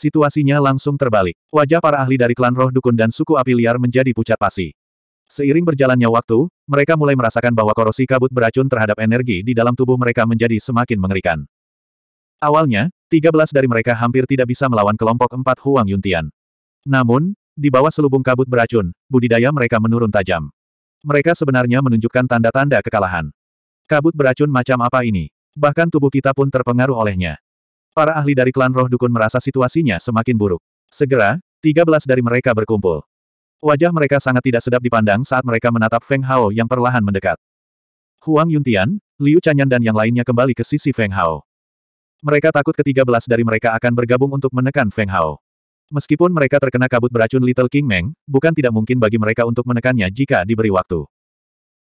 situasinya langsung terbalik. Wajah para ahli dari klan roh dukun dan suku api liar menjadi pucat pasi. Seiring berjalannya waktu, mereka mulai merasakan bahwa korosi kabut beracun terhadap energi di dalam tubuh mereka menjadi semakin mengerikan. Awalnya, 13 dari mereka hampir tidak bisa melawan kelompok empat Huang Yuntian. Namun, di bawah selubung kabut beracun, budidaya mereka menurun tajam. Mereka sebenarnya menunjukkan tanda-tanda kekalahan. Kabut beracun macam apa ini? Bahkan tubuh kita pun terpengaruh olehnya. Para ahli dari klan roh dukun merasa situasinya semakin buruk. Segera, 13 dari mereka berkumpul. Wajah mereka sangat tidak sedap dipandang saat mereka menatap Feng Hao yang perlahan mendekat. Huang Yuntian, Liu Chanyan dan yang lainnya kembali ke sisi Feng Hao. Mereka takut ketiga belas dari mereka akan bergabung untuk menekan Feng Hao. Meskipun mereka terkena kabut beracun Little King Meng, bukan tidak mungkin bagi mereka untuk menekannya jika diberi waktu.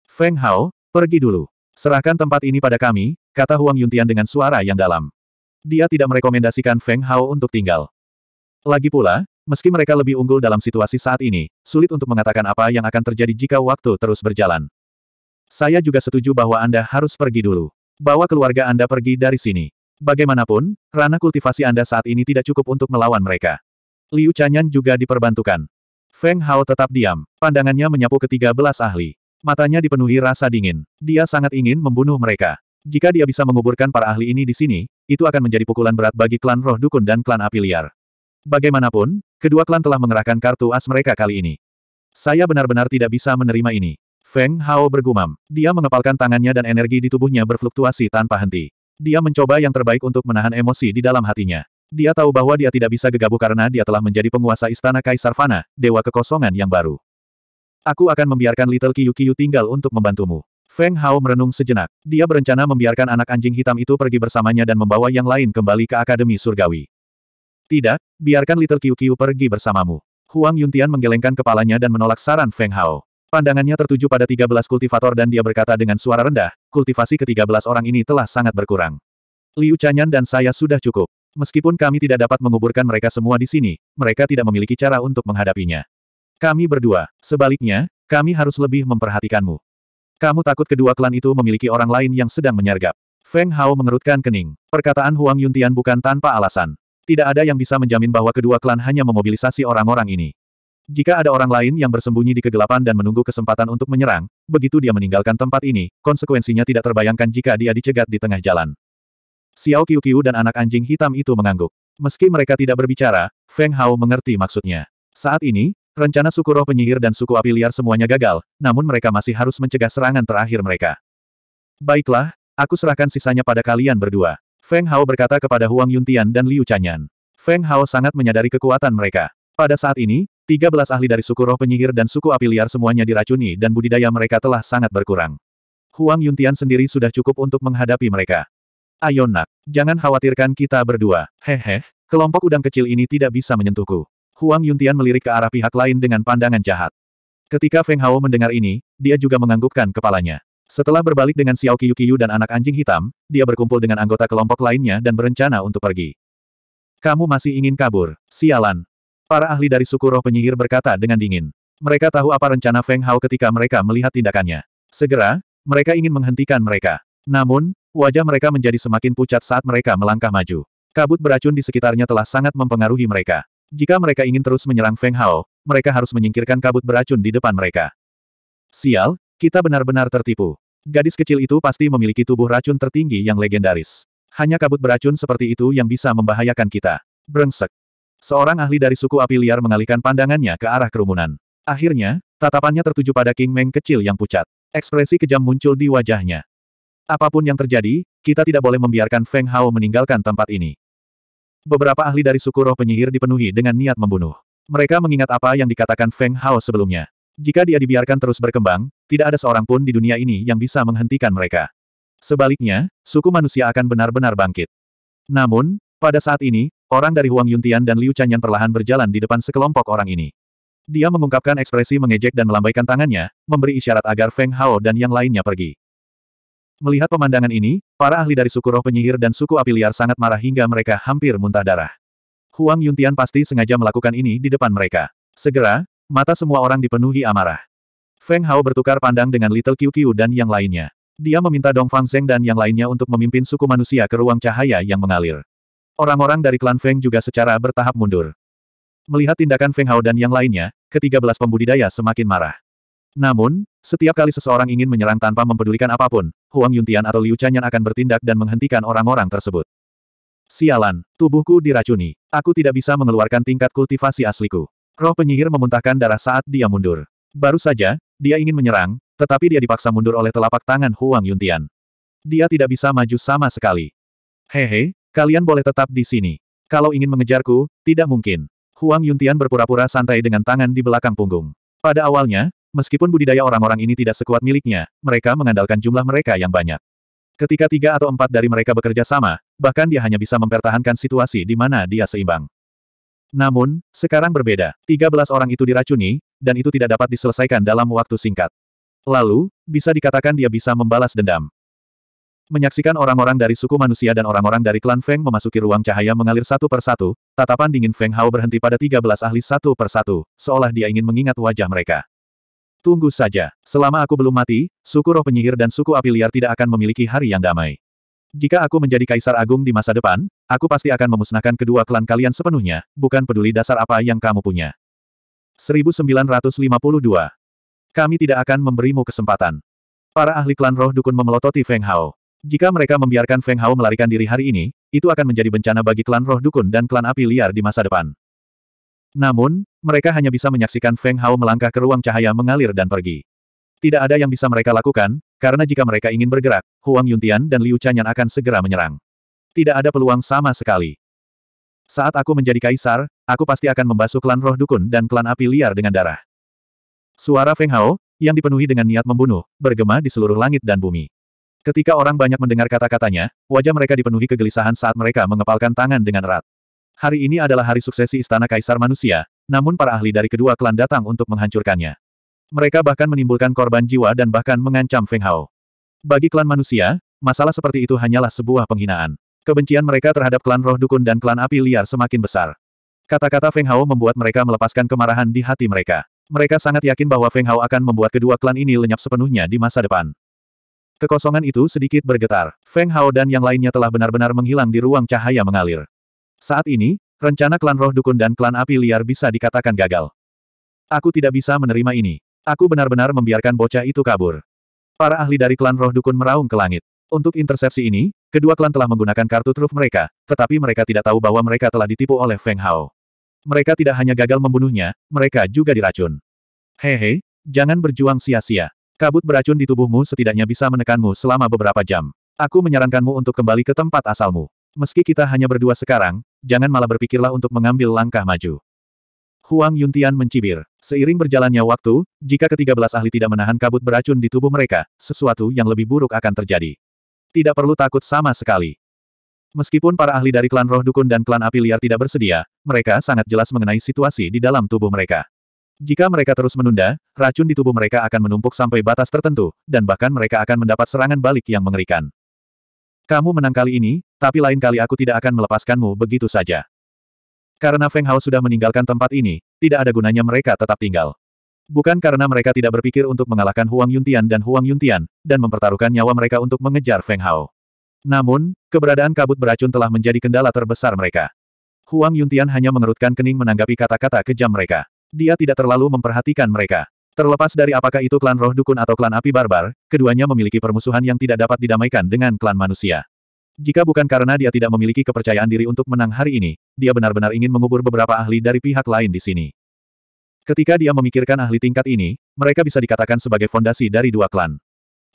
Feng Hao, pergi dulu. Serahkan tempat ini pada kami, kata Huang Yuntian dengan suara yang dalam dia tidak merekomendasikan Feng Hao untuk tinggal. Lagi pula, meski mereka lebih unggul dalam situasi saat ini, sulit untuk mengatakan apa yang akan terjadi jika waktu terus berjalan. Saya juga setuju bahwa Anda harus pergi dulu. Bawa keluarga Anda pergi dari sini. Bagaimanapun, ranah kultivasi Anda saat ini tidak cukup untuk melawan mereka. Liu Chanyan juga diperbantukan. Feng Hao tetap diam. Pandangannya menyapu ketiga belas ahli. Matanya dipenuhi rasa dingin. Dia sangat ingin membunuh mereka. Jika dia bisa menguburkan para ahli ini di sini, itu akan menjadi pukulan berat bagi klan roh dukun dan klan api liar. Bagaimanapun, kedua klan telah mengerahkan kartu as mereka kali ini. Saya benar-benar tidak bisa menerima ini. Feng Hao bergumam. Dia mengepalkan tangannya dan energi di tubuhnya berfluktuasi tanpa henti. Dia mencoba yang terbaik untuk menahan emosi di dalam hatinya. Dia tahu bahwa dia tidak bisa gegabah karena dia telah menjadi penguasa istana Kaisar Fana, dewa kekosongan yang baru. Aku akan membiarkan Little Kiyu Kiyu tinggal untuk membantumu. Feng Hao merenung sejenak. Dia berencana membiarkan anak anjing hitam itu pergi bersamanya dan membawa yang lain kembali ke Akademi Surgawi. Tidak, biarkan Little Qiu Qiu pergi bersamamu. Huang Yuntian menggelengkan kepalanya dan menolak saran Feng Hao. Pandangannya tertuju pada 13 kultivator dan dia berkata dengan suara rendah, kultivasi ke-13 orang ini telah sangat berkurang. Liu Chanyan dan saya sudah cukup. Meskipun kami tidak dapat menguburkan mereka semua di sini, mereka tidak memiliki cara untuk menghadapinya. Kami berdua, sebaliknya, kami harus lebih memperhatikanmu. Kamu takut kedua klan itu memiliki orang lain yang sedang menyergap. Feng Hao mengerutkan kening. Perkataan Huang Yuntian bukan tanpa alasan. Tidak ada yang bisa menjamin bahwa kedua klan hanya memobilisasi orang-orang ini. Jika ada orang lain yang bersembunyi di kegelapan dan menunggu kesempatan untuk menyerang, begitu dia meninggalkan tempat ini, konsekuensinya tidak terbayangkan jika dia dicegat di tengah jalan. Xiao Qiu dan anak anjing hitam itu mengangguk. Meski mereka tidak berbicara, Feng Hao mengerti maksudnya. Saat ini, Rencana suku roh penyihir dan suku api liar semuanya gagal, namun mereka masih harus mencegah serangan terakhir mereka. Baiklah, aku serahkan sisanya pada kalian berdua. Feng Hao berkata kepada Huang Yuntian dan Liu Chanyan. Feng Hao sangat menyadari kekuatan mereka. Pada saat ini, 13 ahli dari suku roh penyihir dan suku api liar semuanya diracuni dan budidaya mereka telah sangat berkurang. Huang Yuntian sendiri sudah cukup untuk menghadapi mereka. Ayo nak, jangan khawatirkan kita berdua. Hehe, kelompok udang kecil ini tidak bisa menyentuhku. Huang Yuntian melirik ke arah pihak lain dengan pandangan jahat. Ketika Feng Hao mendengar ini, dia juga menganggukkan kepalanya. Setelah berbalik dengan Xiao Qiyu dan anak anjing hitam, dia berkumpul dengan anggota kelompok lainnya dan berencana untuk pergi. Kamu masih ingin kabur, sialan. Para ahli dari suku roh penyihir berkata dengan dingin. Mereka tahu apa rencana Feng Hao ketika mereka melihat tindakannya. Segera, mereka ingin menghentikan mereka. Namun, wajah mereka menjadi semakin pucat saat mereka melangkah maju. Kabut beracun di sekitarnya telah sangat mempengaruhi mereka. Jika mereka ingin terus menyerang Feng Hao, mereka harus menyingkirkan kabut beracun di depan mereka. Sial, kita benar-benar tertipu. Gadis kecil itu pasti memiliki tubuh racun tertinggi yang legendaris. Hanya kabut beracun seperti itu yang bisa membahayakan kita. Brengsek. Seorang ahli dari suku api liar mengalihkan pandangannya ke arah kerumunan. Akhirnya, tatapannya tertuju pada King Meng kecil yang pucat. Ekspresi kejam muncul di wajahnya. Apapun yang terjadi, kita tidak boleh membiarkan Feng Hao meninggalkan tempat ini beberapa ahli dari suku roh penyihir dipenuhi dengan niat membunuh. Mereka mengingat apa yang dikatakan Feng Hao sebelumnya. Jika dia dibiarkan terus berkembang, tidak ada seorang pun di dunia ini yang bisa menghentikan mereka. Sebaliknya, suku manusia akan benar-benar bangkit. Namun, pada saat ini, orang dari Huang Yuntian dan Liu Chanyan perlahan berjalan di depan sekelompok orang ini. Dia mengungkapkan ekspresi mengejek dan melambaikan tangannya, memberi isyarat agar Feng Hao dan yang lainnya pergi. Melihat pemandangan ini, para ahli dari suku roh penyihir dan suku api liar sangat marah hingga mereka hampir muntah darah. Huang Yuntian pasti sengaja melakukan ini di depan mereka. Segera, mata semua orang dipenuhi amarah. Feng Hao bertukar pandang dengan Little Qiu Qiu dan yang lainnya. Dia meminta Dong Fang Zeng dan yang lainnya untuk memimpin suku manusia ke ruang cahaya yang mengalir. Orang-orang dari klan Feng juga secara bertahap mundur. Melihat tindakan Feng Hao dan yang lainnya, ketiga belas pembudidaya semakin marah. Namun, setiap kali seseorang ingin menyerang tanpa mempedulikan apapun, Huang Yuntian atau Liu Chanyan akan bertindak dan menghentikan orang-orang tersebut. Sialan, tubuhku diracuni. Aku tidak bisa mengeluarkan tingkat kultivasi asliku. Roh penyihir memuntahkan darah saat dia mundur. Baru saja, dia ingin menyerang, tetapi dia dipaksa mundur oleh telapak tangan Huang Yuntian. Dia tidak bisa maju sama sekali. Hehe, kalian boleh tetap di sini. Kalau ingin mengejarku, tidak mungkin. Huang Yuntian berpura-pura santai dengan tangan di belakang punggung. Pada awalnya, Meskipun budidaya orang-orang ini tidak sekuat miliknya, mereka mengandalkan jumlah mereka yang banyak. Ketika tiga atau empat dari mereka bekerja sama, bahkan dia hanya bisa mempertahankan situasi di mana dia seimbang. Namun, sekarang berbeda. Tiga belas orang itu diracuni, dan itu tidak dapat diselesaikan dalam waktu singkat. Lalu, bisa dikatakan dia bisa membalas dendam. Menyaksikan orang-orang dari suku manusia dan orang-orang dari klan Feng memasuki ruang cahaya mengalir satu persatu, tatapan dingin Feng Hao berhenti pada tiga belas ahli satu persatu, seolah dia ingin mengingat wajah mereka. Tunggu saja. Selama aku belum mati, suku roh penyihir dan suku api liar tidak akan memiliki hari yang damai. Jika aku menjadi kaisar agung di masa depan, aku pasti akan memusnahkan kedua klan kalian sepenuhnya, bukan peduli dasar apa yang kamu punya. 1952. Kami tidak akan memberimu kesempatan. Para ahli klan roh dukun memelototi Feng Hao. Jika mereka membiarkan Feng Hao melarikan diri hari ini, itu akan menjadi bencana bagi klan roh dukun dan klan api liar di masa depan. Namun, mereka hanya bisa menyaksikan Feng Hao melangkah ke ruang cahaya mengalir dan pergi. Tidak ada yang bisa mereka lakukan, karena jika mereka ingin bergerak, Huang Yuntian dan Liu Chanyan akan segera menyerang. Tidak ada peluang sama sekali. Saat aku menjadi kaisar, aku pasti akan membasuh klan roh dukun dan klan api liar dengan darah. Suara Feng Hao, yang dipenuhi dengan niat membunuh, bergema di seluruh langit dan bumi. Ketika orang banyak mendengar kata-katanya, wajah mereka dipenuhi kegelisahan saat mereka mengepalkan tangan dengan erat. Hari ini adalah hari suksesi Istana Kaisar Manusia, namun para ahli dari kedua klan datang untuk menghancurkannya. Mereka bahkan menimbulkan korban jiwa dan bahkan mengancam Feng Hao. Bagi klan manusia, masalah seperti itu hanyalah sebuah penghinaan. Kebencian mereka terhadap klan roh dukun dan klan api liar semakin besar. Kata-kata Feng Hao membuat mereka melepaskan kemarahan di hati mereka. Mereka sangat yakin bahwa Feng Hao akan membuat kedua klan ini lenyap sepenuhnya di masa depan. Kekosongan itu sedikit bergetar. Feng Hao dan yang lainnya telah benar-benar menghilang di ruang cahaya mengalir. Saat ini, rencana klan roh dukun dan klan api liar bisa dikatakan gagal. Aku tidak bisa menerima ini. Aku benar-benar membiarkan bocah itu kabur. Para ahli dari klan roh dukun meraung ke langit. Untuk intersepsi ini, kedua klan telah menggunakan kartu truf mereka, tetapi mereka tidak tahu bahwa mereka telah ditipu oleh Feng Hao. Mereka tidak hanya gagal membunuhnya, mereka juga diracun. Hehe, jangan berjuang sia-sia. Kabut beracun di tubuhmu setidaknya bisa menekanmu selama beberapa jam. Aku menyarankanmu untuk kembali ke tempat asalmu meski kita hanya berdua sekarang, jangan malah berpikirlah untuk mengambil langkah maju. Huang Yuntian mencibir. Seiring berjalannya waktu, jika ketiga belas ahli tidak menahan kabut beracun di tubuh mereka, sesuatu yang lebih buruk akan terjadi. Tidak perlu takut sama sekali. Meskipun para ahli dari klan roh dukun dan klan api liar tidak bersedia, mereka sangat jelas mengenai situasi di dalam tubuh mereka. Jika mereka terus menunda, racun di tubuh mereka akan menumpuk sampai batas tertentu, dan bahkan mereka akan mendapat serangan balik yang mengerikan. Kamu menang kali ini, tapi lain kali aku tidak akan melepaskanmu begitu saja. Karena Feng Hao sudah meninggalkan tempat ini, tidak ada gunanya mereka tetap tinggal. Bukan karena mereka tidak berpikir untuk mengalahkan Huang Yuntian dan Huang Yuntian, dan mempertaruhkan nyawa mereka untuk mengejar Feng Hao. Namun, keberadaan kabut beracun telah menjadi kendala terbesar mereka. Huang Yuntian hanya mengerutkan kening menanggapi kata-kata kejam mereka. Dia tidak terlalu memperhatikan mereka. Terlepas dari apakah itu klan roh dukun atau klan api barbar, keduanya memiliki permusuhan yang tidak dapat didamaikan dengan klan manusia. Jika bukan karena dia tidak memiliki kepercayaan diri untuk menang hari ini, dia benar-benar ingin mengubur beberapa ahli dari pihak lain di sini. Ketika dia memikirkan ahli tingkat ini, mereka bisa dikatakan sebagai fondasi dari dua klan.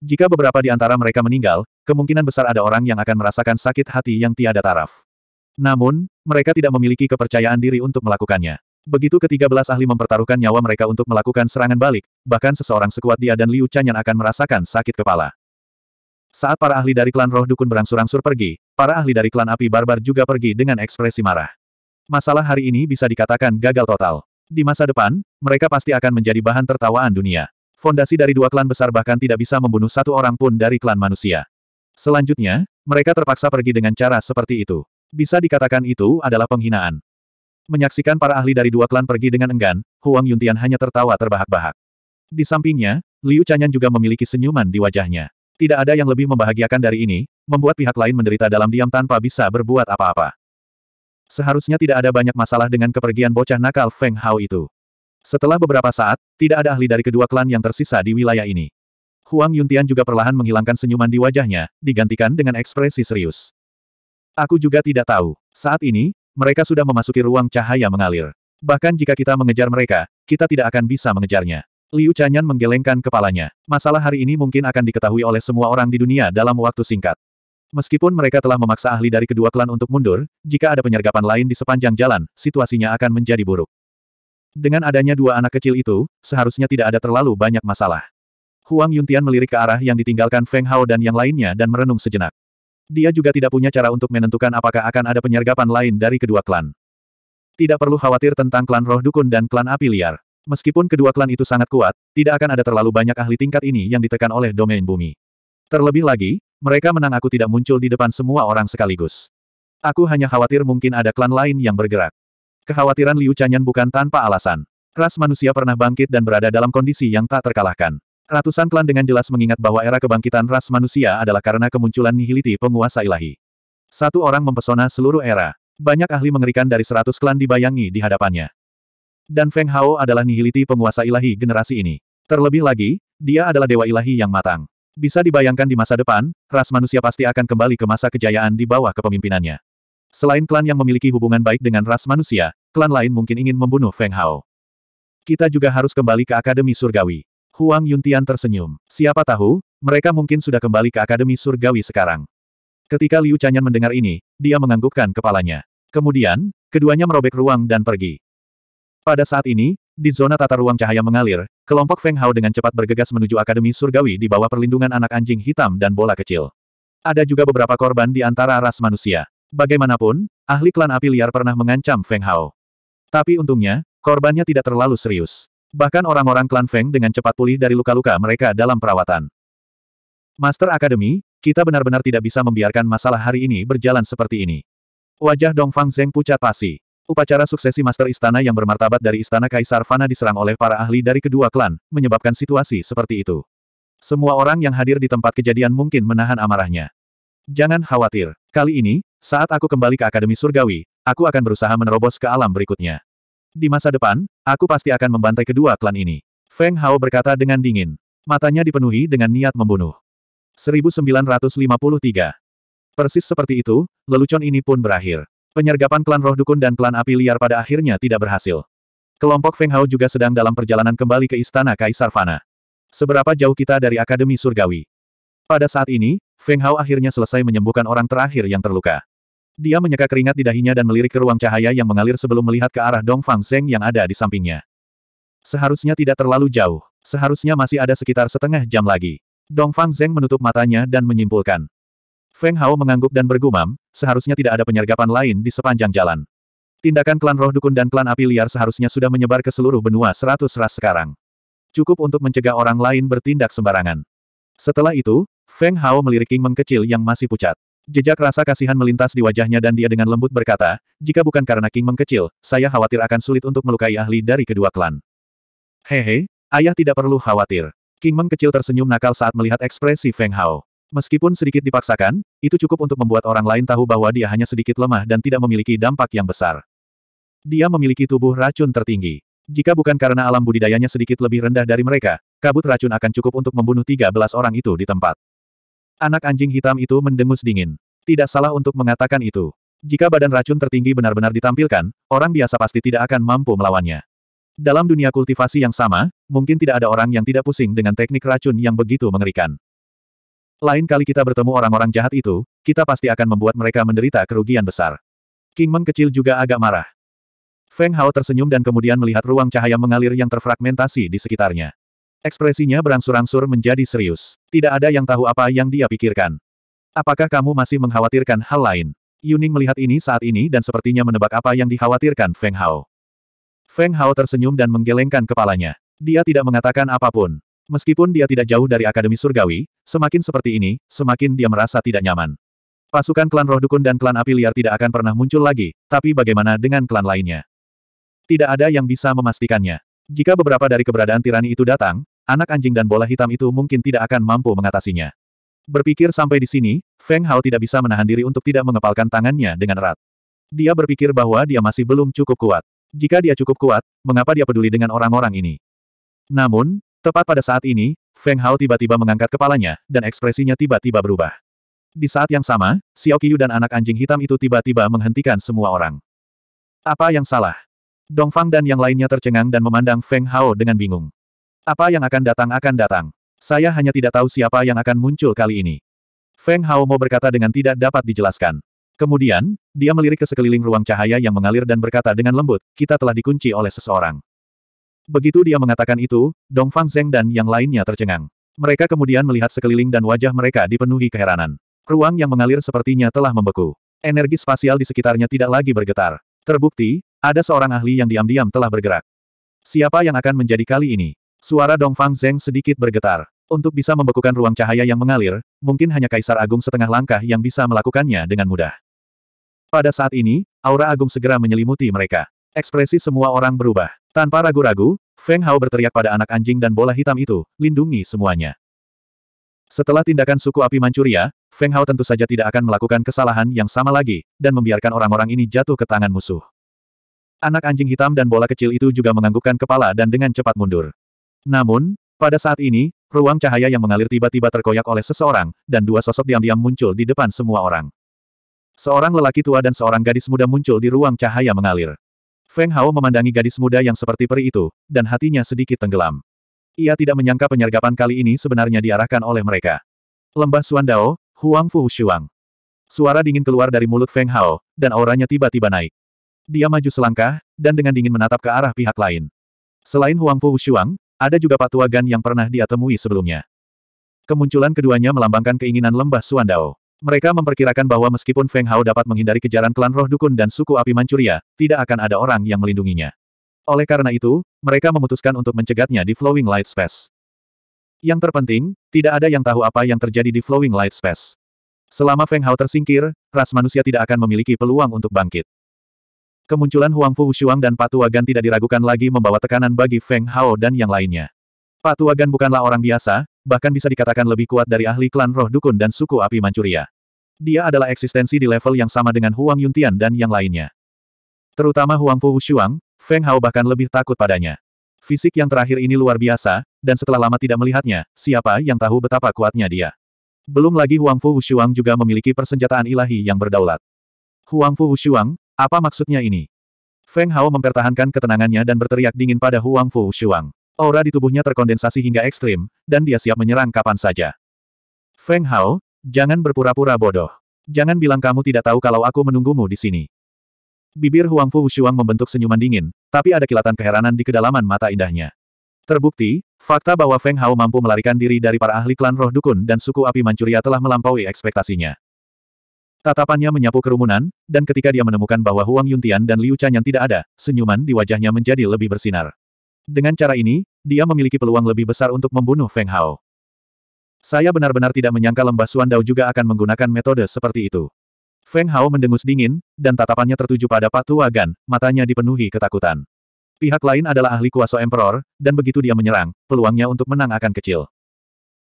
Jika beberapa di antara mereka meninggal, kemungkinan besar ada orang yang akan merasakan sakit hati yang tiada taraf. Namun, mereka tidak memiliki kepercayaan diri untuk melakukannya. Begitu ketiga belas ahli mempertaruhkan nyawa mereka untuk melakukan serangan balik, bahkan seseorang sekuat dia dan Liu Chan yang akan merasakan sakit kepala. Saat para ahli dari klan roh dukun berangsur-angsur pergi, para ahli dari klan api barbar juga pergi dengan ekspresi marah. Masalah hari ini bisa dikatakan gagal total. Di masa depan, mereka pasti akan menjadi bahan tertawaan dunia. Fondasi dari dua klan besar bahkan tidak bisa membunuh satu orang pun dari klan manusia. Selanjutnya, mereka terpaksa pergi dengan cara seperti itu. Bisa dikatakan itu adalah penghinaan. Menyaksikan para ahli dari dua klan pergi dengan enggan, Huang Yuntian hanya tertawa terbahak-bahak. Di sampingnya, Liu Chanyan juga memiliki senyuman di wajahnya. Tidak ada yang lebih membahagiakan dari ini, membuat pihak lain menderita dalam diam tanpa bisa berbuat apa-apa. Seharusnya tidak ada banyak masalah dengan kepergian bocah nakal Feng Hao itu. Setelah beberapa saat, tidak ada ahli dari kedua klan yang tersisa di wilayah ini. Huang Yuntian juga perlahan menghilangkan senyuman di wajahnya, digantikan dengan ekspresi serius. Aku juga tidak tahu. Saat ini, mereka sudah memasuki ruang cahaya mengalir. Bahkan jika kita mengejar mereka, kita tidak akan bisa mengejarnya. Liu Chanyan menggelengkan kepalanya. Masalah hari ini mungkin akan diketahui oleh semua orang di dunia dalam waktu singkat. Meskipun mereka telah memaksa ahli dari kedua klan untuk mundur, jika ada penyergapan lain di sepanjang jalan, situasinya akan menjadi buruk. Dengan adanya dua anak kecil itu, seharusnya tidak ada terlalu banyak masalah. Huang Yuntian melirik ke arah yang ditinggalkan Feng Hao dan yang lainnya dan merenung sejenak. Dia juga tidak punya cara untuk menentukan apakah akan ada penyergapan lain dari kedua klan. Tidak perlu khawatir tentang klan roh dukun dan klan api liar. Meskipun kedua klan itu sangat kuat, tidak akan ada terlalu banyak ahli tingkat ini yang ditekan oleh domain bumi. Terlebih lagi, mereka menang aku tidak muncul di depan semua orang sekaligus. Aku hanya khawatir mungkin ada klan lain yang bergerak. Kekhawatiran Liu Chanyan bukan tanpa alasan. Ras manusia pernah bangkit dan berada dalam kondisi yang tak terkalahkan. Ratusan klan dengan jelas mengingat bahwa era kebangkitan ras manusia adalah karena kemunculan nihiliti penguasa ilahi. Satu orang mempesona seluruh era. Banyak ahli mengerikan dari seratus klan dibayangi di hadapannya. Dan Feng Hao adalah nihiliti penguasa ilahi generasi ini. Terlebih lagi, dia adalah dewa ilahi yang matang. Bisa dibayangkan di masa depan, ras manusia pasti akan kembali ke masa kejayaan di bawah kepemimpinannya. Selain klan yang memiliki hubungan baik dengan ras manusia, klan lain mungkin ingin membunuh Feng Hao. Kita juga harus kembali ke Akademi Surgawi. Huang Yuntian tersenyum. Siapa tahu, mereka mungkin sudah kembali ke Akademi Surgawi sekarang. Ketika Liu Chanyan mendengar ini, dia menganggukkan kepalanya. Kemudian, keduanya merobek ruang dan pergi. Pada saat ini, di zona tata ruang cahaya mengalir, kelompok Feng Hao dengan cepat bergegas menuju Akademi Surgawi di bawah perlindungan anak anjing hitam dan bola kecil. Ada juga beberapa korban di antara ras manusia. Bagaimanapun, ahli klan api liar pernah mengancam Feng Hao. Tapi untungnya, korbannya tidak terlalu serius. Bahkan orang-orang klan Feng dengan cepat pulih dari luka-luka mereka dalam perawatan. Master Akademi, kita benar-benar tidak bisa membiarkan masalah hari ini berjalan seperti ini. Wajah Dongfang Zeng pucat pasi. Upacara suksesi Master Istana yang bermartabat dari Istana Kaisar Fana diserang oleh para ahli dari kedua klan, menyebabkan situasi seperti itu. Semua orang yang hadir di tempat kejadian mungkin menahan amarahnya. Jangan khawatir, kali ini, saat aku kembali ke Akademi Surgawi, aku akan berusaha menerobos ke alam berikutnya. Di masa depan, aku pasti akan membantai kedua klan ini. Feng Hao berkata dengan dingin. Matanya dipenuhi dengan niat membunuh. 1953. Persis seperti itu, lelucon ini pun berakhir. Penyergapan klan roh dukun dan klan api liar pada akhirnya tidak berhasil. Kelompok Feng Hao juga sedang dalam perjalanan kembali ke istana Kaisar Fana. Seberapa jauh kita dari Akademi Surgawi? Pada saat ini, Feng Hao akhirnya selesai menyembuhkan orang terakhir yang terluka. Dia menyeka keringat di dahinya dan melirik ke ruang cahaya yang mengalir sebelum melihat ke arah Dong Fang Zeng yang ada di sampingnya. Seharusnya tidak terlalu jauh. Seharusnya masih ada sekitar setengah jam lagi. Dong Fang Zeng menutup matanya dan menyimpulkan. Feng Hao mengangguk dan bergumam, seharusnya tidak ada penyergapan lain di sepanjang jalan. Tindakan klan roh dukun dan klan api liar seharusnya sudah menyebar ke seluruh benua seratus ras sekarang. Cukup untuk mencegah orang lain bertindak sembarangan. Setelah itu, Feng Hao melirik King Meng kecil yang masih pucat. Jejak rasa kasihan melintas di wajahnya dan dia dengan lembut berkata, jika bukan karena King mengkecil, saya khawatir akan sulit untuk melukai ahli dari kedua klan. Hehe, ayah tidak perlu khawatir. King mengkecil tersenyum nakal saat melihat ekspresi Feng Hao. Meskipun sedikit dipaksakan, itu cukup untuk membuat orang lain tahu bahwa dia hanya sedikit lemah dan tidak memiliki dampak yang besar. Dia memiliki tubuh racun tertinggi. Jika bukan karena alam budidayanya sedikit lebih rendah dari mereka, kabut racun akan cukup untuk membunuh 13 orang itu di tempat. Anak anjing hitam itu mendengus dingin. Tidak salah untuk mengatakan itu. Jika badan racun tertinggi benar-benar ditampilkan, orang biasa pasti tidak akan mampu melawannya. Dalam dunia kultivasi yang sama, mungkin tidak ada orang yang tidak pusing dengan teknik racun yang begitu mengerikan. Lain kali kita bertemu orang-orang jahat itu, kita pasti akan membuat mereka menderita kerugian besar. Meng kecil juga agak marah. Feng Hao tersenyum dan kemudian melihat ruang cahaya mengalir yang terfragmentasi di sekitarnya. Ekspresinya berangsur-angsur menjadi serius. Tidak ada yang tahu apa yang dia pikirkan. Apakah kamu masih mengkhawatirkan hal lain? Yuning melihat ini saat ini dan sepertinya menebak apa yang dikhawatirkan Feng Hao. Feng Hao tersenyum dan menggelengkan kepalanya. Dia tidak mengatakan apapun. Meskipun dia tidak jauh dari Akademi Surgawi, semakin seperti ini, semakin dia merasa tidak nyaman. Pasukan klan roh dukun dan klan api liar tidak akan pernah muncul lagi, tapi bagaimana dengan klan lainnya? Tidak ada yang bisa memastikannya. Jika beberapa dari keberadaan tirani itu datang, anak anjing dan bola hitam itu mungkin tidak akan mampu mengatasinya. Berpikir sampai di sini, Feng Hao tidak bisa menahan diri untuk tidak mengepalkan tangannya dengan erat. Dia berpikir bahwa dia masih belum cukup kuat. Jika dia cukup kuat, mengapa dia peduli dengan orang-orang ini? Namun, tepat pada saat ini, Feng Hao tiba-tiba mengangkat kepalanya, dan ekspresinya tiba-tiba berubah. Di saat yang sama, Xiao Qiyu dan anak anjing hitam itu tiba-tiba menghentikan semua orang. Apa yang salah? Dongfang dan yang lainnya tercengang dan memandang Feng Hao dengan bingung. Apa yang akan datang akan datang. Saya hanya tidak tahu siapa yang akan muncul kali ini. Feng Hao Haomo berkata dengan tidak dapat dijelaskan. Kemudian, dia melirik ke sekeliling ruang cahaya yang mengalir dan berkata dengan lembut, kita telah dikunci oleh seseorang. Begitu dia mengatakan itu, Dong Fang Zeng dan yang lainnya tercengang. Mereka kemudian melihat sekeliling dan wajah mereka dipenuhi keheranan. Ruang yang mengalir sepertinya telah membeku. Energi spasial di sekitarnya tidak lagi bergetar. Terbukti, ada seorang ahli yang diam-diam telah bergerak. Siapa yang akan menjadi kali ini? Suara Dongfang Zeng sedikit bergetar. Untuk bisa membekukan ruang cahaya yang mengalir, mungkin hanya Kaisar Agung setengah langkah yang bisa melakukannya dengan mudah. Pada saat ini, aura agung segera menyelimuti mereka. Ekspresi semua orang berubah. Tanpa ragu-ragu, Feng Hao berteriak pada anak anjing dan bola hitam itu, lindungi semuanya. Setelah tindakan suku api Manchuria, Feng Hao tentu saja tidak akan melakukan kesalahan yang sama lagi, dan membiarkan orang-orang ini jatuh ke tangan musuh. Anak anjing hitam dan bola kecil itu juga menganggukkan kepala dan dengan cepat mundur. Namun, pada saat ini, ruang cahaya yang mengalir tiba-tiba terkoyak oleh seseorang, dan dua sosok diam-diam muncul di depan semua orang. Seorang lelaki tua dan seorang gadis muda muncul di ruang cahaya mengalir. Feng Hao memandangi gadis muda yang seperti peri itu, dan hatinya sedikit tenggelam. Ia tidak menyangka penyergapan kali ini sebenarnya diarahkan oleh mereka. Lembah Suandao, Huang Fu Shuang. Suara dingin keluar dari mulut Feng Hao, dan auranya tiba-tiba naik. Dia maju selangkah, dan dengan dingin menatap ke arah pihak lain. Selain Huang Fu Shuang, ada juga Patua Gan yang pernah dia temui sebelumnya. Kemunculan keduanya melambangkan keinginan lembah Suandao. Mereka memperkirakan bahwa meskipun Feng Hao dapat menghindari kejaran klan roh dukun dan suku api Manchuria, tidak akan ada orang yang melindunginya. Oleh karena itu, mereka memutuskan untuk mencegatnya di Flowing Light Space. Yang terpenting, tidak ada yang tahu apa yang terjadi di Flowing Light Space. Selama Feng Hao tersingkir, ras manusia tidak akan memiliki peluang untuk bangkit. Kemunculan Huang Fu Shuang dan Patu Wagan tidak diragukan lagi membawa tekanan bagi Feng Hao dan yang lainnya. Patu Wagan bukanlah orang biasa, bahkan bisa dikatakan lebih kuat dari ahli klan roh dukun dan suku api Manchuria. Dia adalah eksistensi di level yang sama dengan Huang Yuntian dan yang lainnya. Terutama Huang Fu Shuang, Feng Hao bahkan lebih takut padanya. Fisik yang terakhir ini luar biasa, dan setelah lama tidak melihatnya, siapa yang tahu betapa kuatnya dia. Belum lagi Huang Fu Shuang juga memiliki persenjataan ilahi yang berdaulat. Huang Fu Shuang, apa maksudnya ini? Feng Hao mempertahankan ketenangannya dan berteriak dingin pada Huang Fu Shuang. Aura di tubuhnya terkondensasi hingga ekstrim, dan dia siap menyerang kapan saja. Feng Hao, jangan berpura-pura bodoh. Jangan bilang kamu tidak tahu kalau aku menunggumu di sini. Bibir Huang Fu Shuang membentuk senyuman dingin, tapi ada kilatan keheranan di kedalaman mata indahnya. Terbukti, fakta bahwa Feng Hao mampu melarikan diri dari para ahli klan roh dukun dan suku api Manchuria telah melampaui ekspektasinya. Tatapannya menyapu kerumunan, dan ketika dia menemukan bahwa Huang Yuntian dan Liu Chanyan tidak ada, senyuman di wajahnya menjadi lebih bersinar. Dengan cara ini, dia memiliki peluang lebih besar untuk membunuh Feng Hao. Saya benar-benar tidak menyangka lembah Suandao juga akan menggunakan metode seperti itu. Feng Hao mendengus dingin, dan tatapannya tertuju pada Tua Gan, matanya dipenuhi ketakutan. Pihak lain adalah ahli kuasa Emperor, dan begitu dia menyerang, peluangnya untuk menang akan kecil.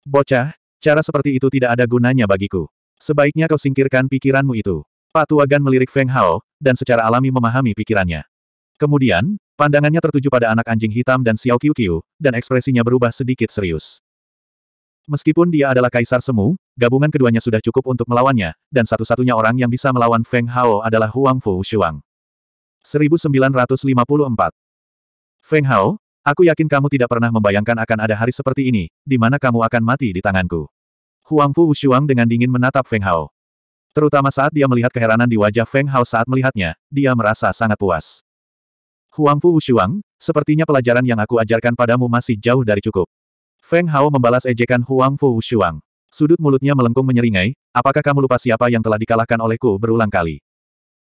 Bocah, cara seperti itu tidak ada gunanya bagiku. Sebaiknya kau singkirkan pikiranmu itu. Pak Tuagan melirik Feng Hao, dan secara alami memahami pikirannya. Kemudian, pandangannya tertuju pada anak anjing hitam dan Xiao Qiu Qiu, dan ekspresinya berubah sedikit serius. Meskipun dia adalah kaisar semu, gabungan keduanya sudah cukup untuk melawannya, dan satu-satunya orang yang bisa melawan Feng Hao adalah Huang Fu Shuang. 1954 Feng Hao, aku yakin kamu tidak pernah membayangkan akan ada hari seperti ini, di mana kamu akan mati di tanganku. Huang Fu Wushuang dengan dingin menatap Feng Hao. Terutama saat dia melihat keheranan di wajah Feng Hao saat melihatnya, dia merasa sangat puas. Huang Fu Wushuang, sepertinya pelajaran yang aku ajarkan padamu masih jauh dari cukup. Feng Hao membalas ejekan Huang Fu Wushuang. Sudut mulutnya melengkung menyeringai, apakah kamu lupa siapa yang telah dikalahkan olehku berulang kali?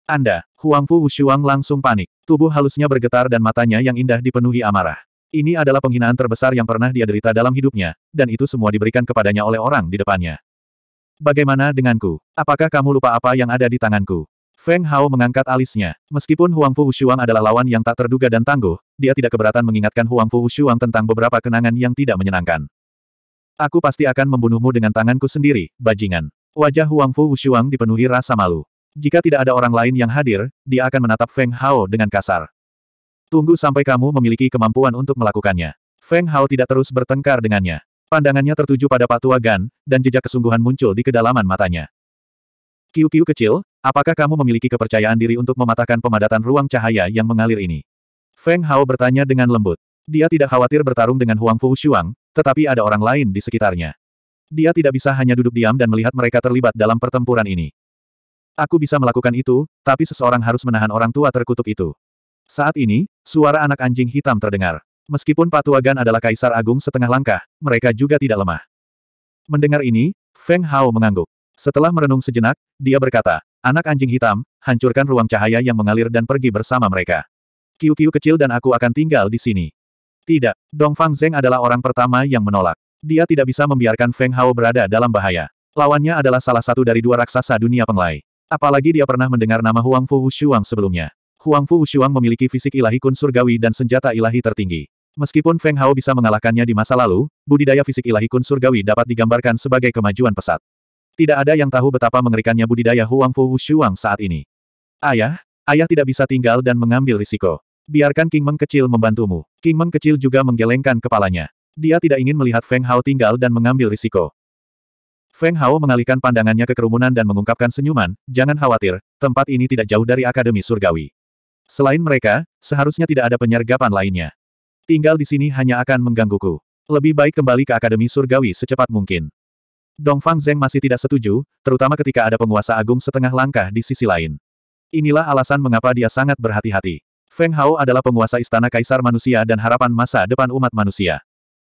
Anda, Huang Fu Wushuang langsung panik. Tubuh halusnya bergetar dan matanya yang indah dipenuhi amarah. Ini adalah penghinaan terbesar yang pernah dia derita dalam hidupnya, dan itu semua diberikan kepadanya oleh orang di depannya. Bagaimana denganku? Apakah kamu lupa apa yang ada di tanganku? Feng Hao mengangkat alisnya. Meskipun Huang Fu Wushuang adalah lawan yang tak terduga dan tangguh, dia tidak keberatan mengingatkan Huang Fu Wushuang tentang beberapa kenangan yang tidak menyenangkan. Aku pasti akan membunuhmu dengan tanganku sendiri, bajingan. Wajah Huang Fu Wushuang dipenuhi rasa malu. Jika tidak ada orang lain yang hadir, dia akan menatap Feng Hao dengan kasar. Tunggu sampai kamu memiliki kemampuan untuk melakukannya. Feng Hao tidak terus bertengkar dengannya. Pandangannya tertuju pada Patua Gan, dan jejak kesungguhan muncul di kedalaman matanya. Kiu-kiu kecil, apakah kamu memiliki kepercayaan diri untuk mematahkan pemadatan ruang cahaya yang mengalir ini? Feng Hao bertanya dengan lembut. Dia tidak khawatir bertarung dengan Huang Fu Shuang, tetapi ada orang lain di sekitarnya. Dia tidak bisa hanya duduk diam dan melihat mereka terlibat dalam pertempuran ini. Aku bisa melakukan itu, tapi seseorang harus menahan orang tua terkutuk itu. Saat ini, suara anak anjing hitam terdengar. Meskipun Patuagan adalah kaisar agung setengah langkah, mereka juga tidak lemah. Mendengar ini, Feng Hao mengangguk. Setelah merenung sejenak, dia berkata, anak anjing hitam, hancurkan ruang cahaya yang mengalir dan pergi bersama mereka. Kiu-kiu kecil dan aku akan tinggal di sini. Tidak, Dong Fang Zeng adalah orang pertama yang menolak. Dia tidak bisa membiarkan Feng Hao berada dalam bahaya. Lawannya adalah salah satu dari dua raksasa dunia penglai. Apalagi dia pernah mendengar nama Huang Fu Shuang sebelumnya. Huang Fu Wushuang memiliki fisik ilahi kun surgawi dan senjata ilahi tertinggi. Meskipun Feng Hao bisa mengalahkannya di masa lalu, budidaya fisik ilahi kun surgawi dapat digambarkan sebagai kemajuan pesat. Tidak ada yang tahu betapa mengerikannya budidaya Huang Fu Wushuang saat ini. Ayah, ayah tidak bisa tinggal dan mengambil risiko. Biarkan King Meng kecil membantumu. King Meng kecil juga menggelengkan kepalanya. Dia tidak ingin melihat Feng Hao tinggal dan mengambil risiko. Feng Hao mengalihkan pandangannya ke kerumunan dan mengungkapkan senyuman, jangan khawatir, tempat ini tidak jauh dari Akademi Surgawi. Selain mereka, seharusnya tidak ada penyergapan lainnya. Tinggal di sini hanya akan menggangguku. Lebih baik kembali ke Akademi Surgawi secepat mungkin. Dongfang Zeng masih tidak setuju, terutama ketika ada penguasa agung setengah langkah di sisi lain. Inilah alasan mengapa dia sangat berhati-hati. Feng Hao adalah penguasa istana kaisar manusia dan harapan masa depan umat manusia.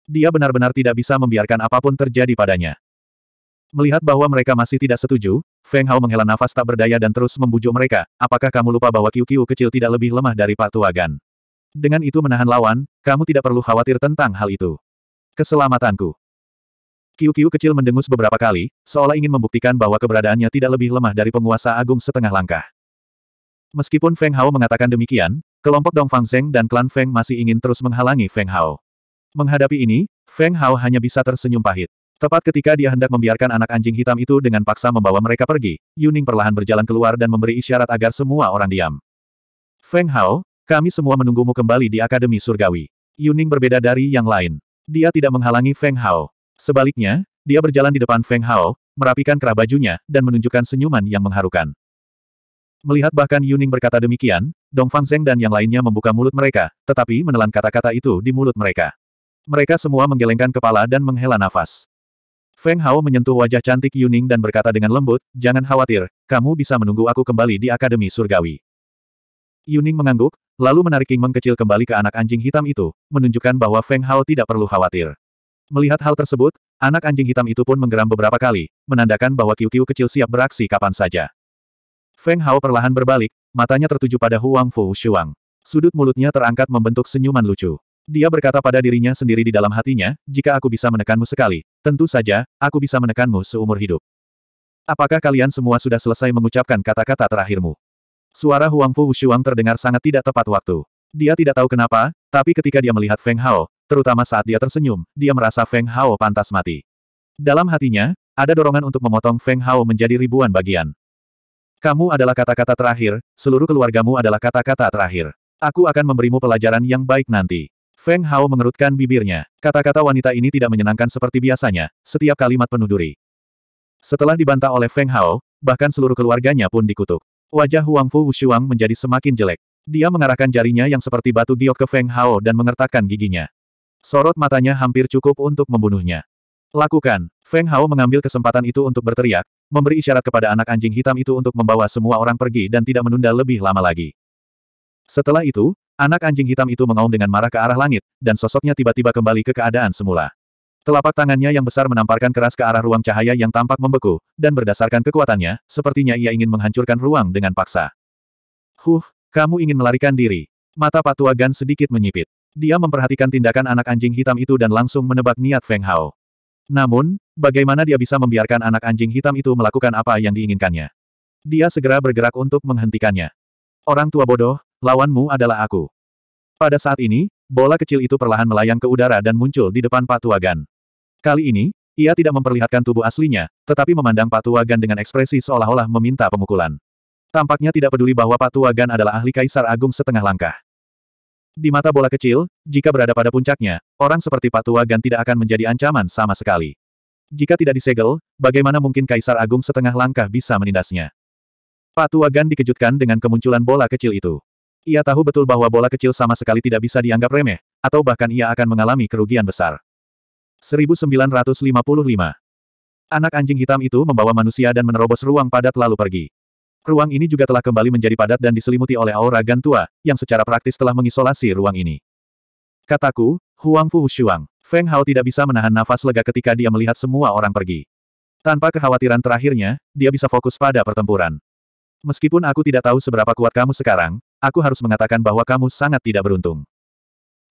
Dia benar-benar tidak bisa membiarkan apapun terjadi padanya. Melihat bahwa mereka masih tidak setuju, Feng Hao menghela nafas tak berdaya dan terus membujuk mereka, apakah kamu lupa bahwa Qiu Qiu kecil tidak lebih lemah dari Pak Tuagan? Dengan itu menahan lawan, kamu tidak perlu khawatir tentang hal itu. Keselamatanku. Qiu Qiu kecil mendengus beberapa kali, seolah ingin membuktikan bahwa keberadaannya tidak lebih lemah dari penguasa agung setengah langkah. Meskipun Feng Hao mengatakan demikian, kelompok Dong Fang Zeng dan klan Feng masih ingin terus menghalangi Feng Hao. Menghadapi ini, Feng Hao hanya bisa tersenyum pahit. Tepat ketika dia hendak membiarkan anak anjing hitam itu dengan paksa membawa mereka pergi, Yuning perlahan berjalan keluar dan memberi isyarat agar semua orang diam. Feng Hao, kami semua menunggumu kembali di Akademi Surgawi. Yuning berbeda dari yang lain. Dia tidak menghalangi Feng Hao. Sebaliknya, dia berjalan di depan Feng Hao, merapikan kerah bajunya, dan menunjukkan senyuman yang mengharukan. Melihat bahkan Yuning berkata demikian, Dong Fang Zeng dan yang lainnya membuka mulut mereka, tetapi menelan kata-kata itu di mulut mereka. Mereka semua menggelengkan kepala dan menghela nafas. Feng Hao menyentuh wajah cantik Yuning dan berkata dengan lembut, jangan khawatir, kamu bisa menunggu aku kembali di Akademi Surgawi. Yuning mengangguk, lalu menarik King Meng kecil kembali ke anak anjing hitam itu, menunjukkan bahwa Feng Hao tidak perlu khawatir. Melihat hal tersebut, anak anjing hitam itu pun menggeram beberapa kali, menandakan bahwa kiu-kiu kecil siap beraksi kapan saja. Feng Hao perlahan berbalik, matanya tertuju pada Huang Fu Shuang. Sudut mulutnya terangkat membentuk senyuman lucu. Dia berkata pada dirinya sendiri di dalam hatinya, jika aku bisa menekanmu sekali, tentu saja, aku bisa menekanmu seumur hidup. Apakah kalian semua sudah selesai mengucapkan kata-kata terakhirmu? Suara Huang Fu Wushuang terdengar sangat tidak tepat waktu. Dia tidak tahu kenapa, tapi ketika dia melihat Feng Hao, terutama saat dia tersenyum, dia merasa Feng Hao pantas mati. Dalam hatinya, ada dorongan untuk memotong Feng Hao menjadi ribuan bagian. Kamu adalah kata-kata terakhir, seluruh keluargamu adalah kata-kata terakhir. Aku akan memberimu pelajaran yang baik nanti. Feng Hao mengerutkan bibirnya. Kata-kata wanita ini tidak menyenangkan seperti biasanya, setiap kalimat penuh duri. Setelah dibantah oleh Feng Hao, bahkan seluruh keluarganya pun dikutuk. Wajah Huang Fu Wushuang menjadi semakin jelek. Dia mengarahkan jarinya yang seperti batu giok ke Feng Hao dan mengertakkan giginya. Sorot matanya hampir cukup untuk membunuhnya. Lakukan. Feng Hao mengambil kesempatan itu untuk berteriak, memberi isyarat kepada anak anjing hitam itu untuk membawa semua orang pergi dan tidak menunda lebih lama lagi. Setelah itu, Anak anjing hitam itu mengaum dengan marah ke arah langit, dan sosoknya tiba-tiba kembali ke keadaan semula. Telapak tangannya yang besar menamparkan keras ke arah ruang cahaya yang tampak membeku, dan berdasarkan kekuatannya, sepertinya ia ingin menghancurkan ruang dengan paksa. Huh, kamu ingin melarikan diri. Mata Patua Gan sedikit menyipit. Dia memperhatikan tindakan anak anjing hitam itu dan langsung menebak niat Feng Hao. Namun, bagaimana dia bisa membiarkan anak anjing hitam itu melakukan apa yang diinginkannya? Dia segera bergerak untuk menghentikannya. Orang tua bodoh, Lawanmu adalah aku. Pada saat ini, bola kecil itu perlahan melayang ke udara dan muncul di depan Patuagan. Kali ini, ia tidak memperlihatkan tubuh aslinya, tetapi memandang Patuagan dengan ekspresi seolah-olah meminta pemukulan. Tampaknya tidak peduli bahwa Patuagan adalah ahli Kaisar Agung setengah langkah. Di mata bola kecil, jika berada pada puncaknya, orang seperti Patuagan tidak akan menjadi ancaman sama sekali. Jika tidak disegel, bagaimana mungkin Kaisar Agung setengah langkah bisa menindasnya? Patuagan dikejutkan dengan kemunculan bola kecil itu. Ia tahu betul bahwa bola kecil sama sekali tidak bisa dianggap remeh, atau bahkan ia akan mengalami kerugian besar. 1955 Anak anjing hitam itu membawa manusia dan menerobos ruang padat lalu pergi. Ruang ini juga telah kembali menjadi padat dan diselimuti oleh aura gantua, yang secara praktis telah mengisolasi ruang ini. Kataku, Huang Fu Shuang, Feng Hao tidak bisa menahan nafas lega ketika dia melihat semua orang pergi. Tanpa kekhawatiran terakhirnya, dia bisa fokus pada pertempuran. Meskipun aku tidak tahu seberapa kuat kamu sekarang, aku harus mengatakan bahwa kamu sangat tidak beruntung.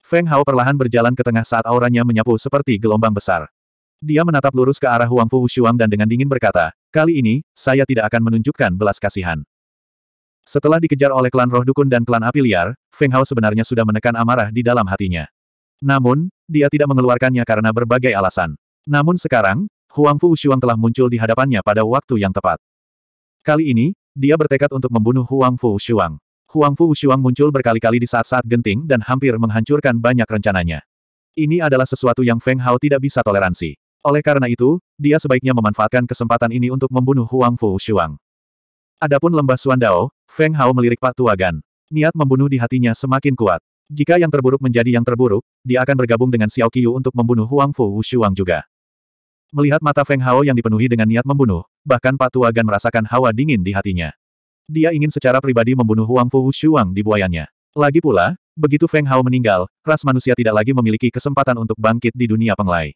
Feng Hao perlahan berjalan ke tengah saat auranya menyapu seperti gelombang besar. Dia menatap lurus ke arah Huang Fu Shuang dan dengan dingin berkata, kali ini, saya tidak akan menunjukkan belas kasihan. Setelah dikejar oleh klan roh dukun dan klan api liar, Feng Hao sebenarnya sudah menekan amarah di dalam hatinya. Namun, dia tidak mengeluarkannya karena berbagai alasan. Namun sekarang, Huang Fu Shuang telah muncul di hadapannya pada waktu yang tepat. Kali ini, dia bertekad untuk membunuh Huang Fu Shuang. Huang Fu Wushuang muncul berkali-kali di saat-saat genting dan hampir menghancurkan banyak rencananya. Ini adalah sesuatu yang Feng Hao tidak bisa toleransi. Oleh karena itu, dia sebaiknya memanfaatkan kesempatan ini untuk membunuh Huang Fu Wushuang. Adapun lembah Suandao, Feng Hao melirik Pak Tua Niat membunuh di hatinya semakin kuat. Jika yang terburuk menjadi yang terburuk, dia akan bergabung dengan Xiao Qiu untuk membunuh Huang Fu Wushuang juga. Melihat mata Feng Hao yang dipenuhi dengan niat membunuh, bahkan Pak Tua merasakan hawa dingin di hatinya. Dia ingin secara pribadi membunuh Huang Fu Shuang di buayanya. Lagi pula, begitu Feng Hao meninggal, ras manusia tidak lagi memiliki kesempatan untuk bangkit di dunia penglai.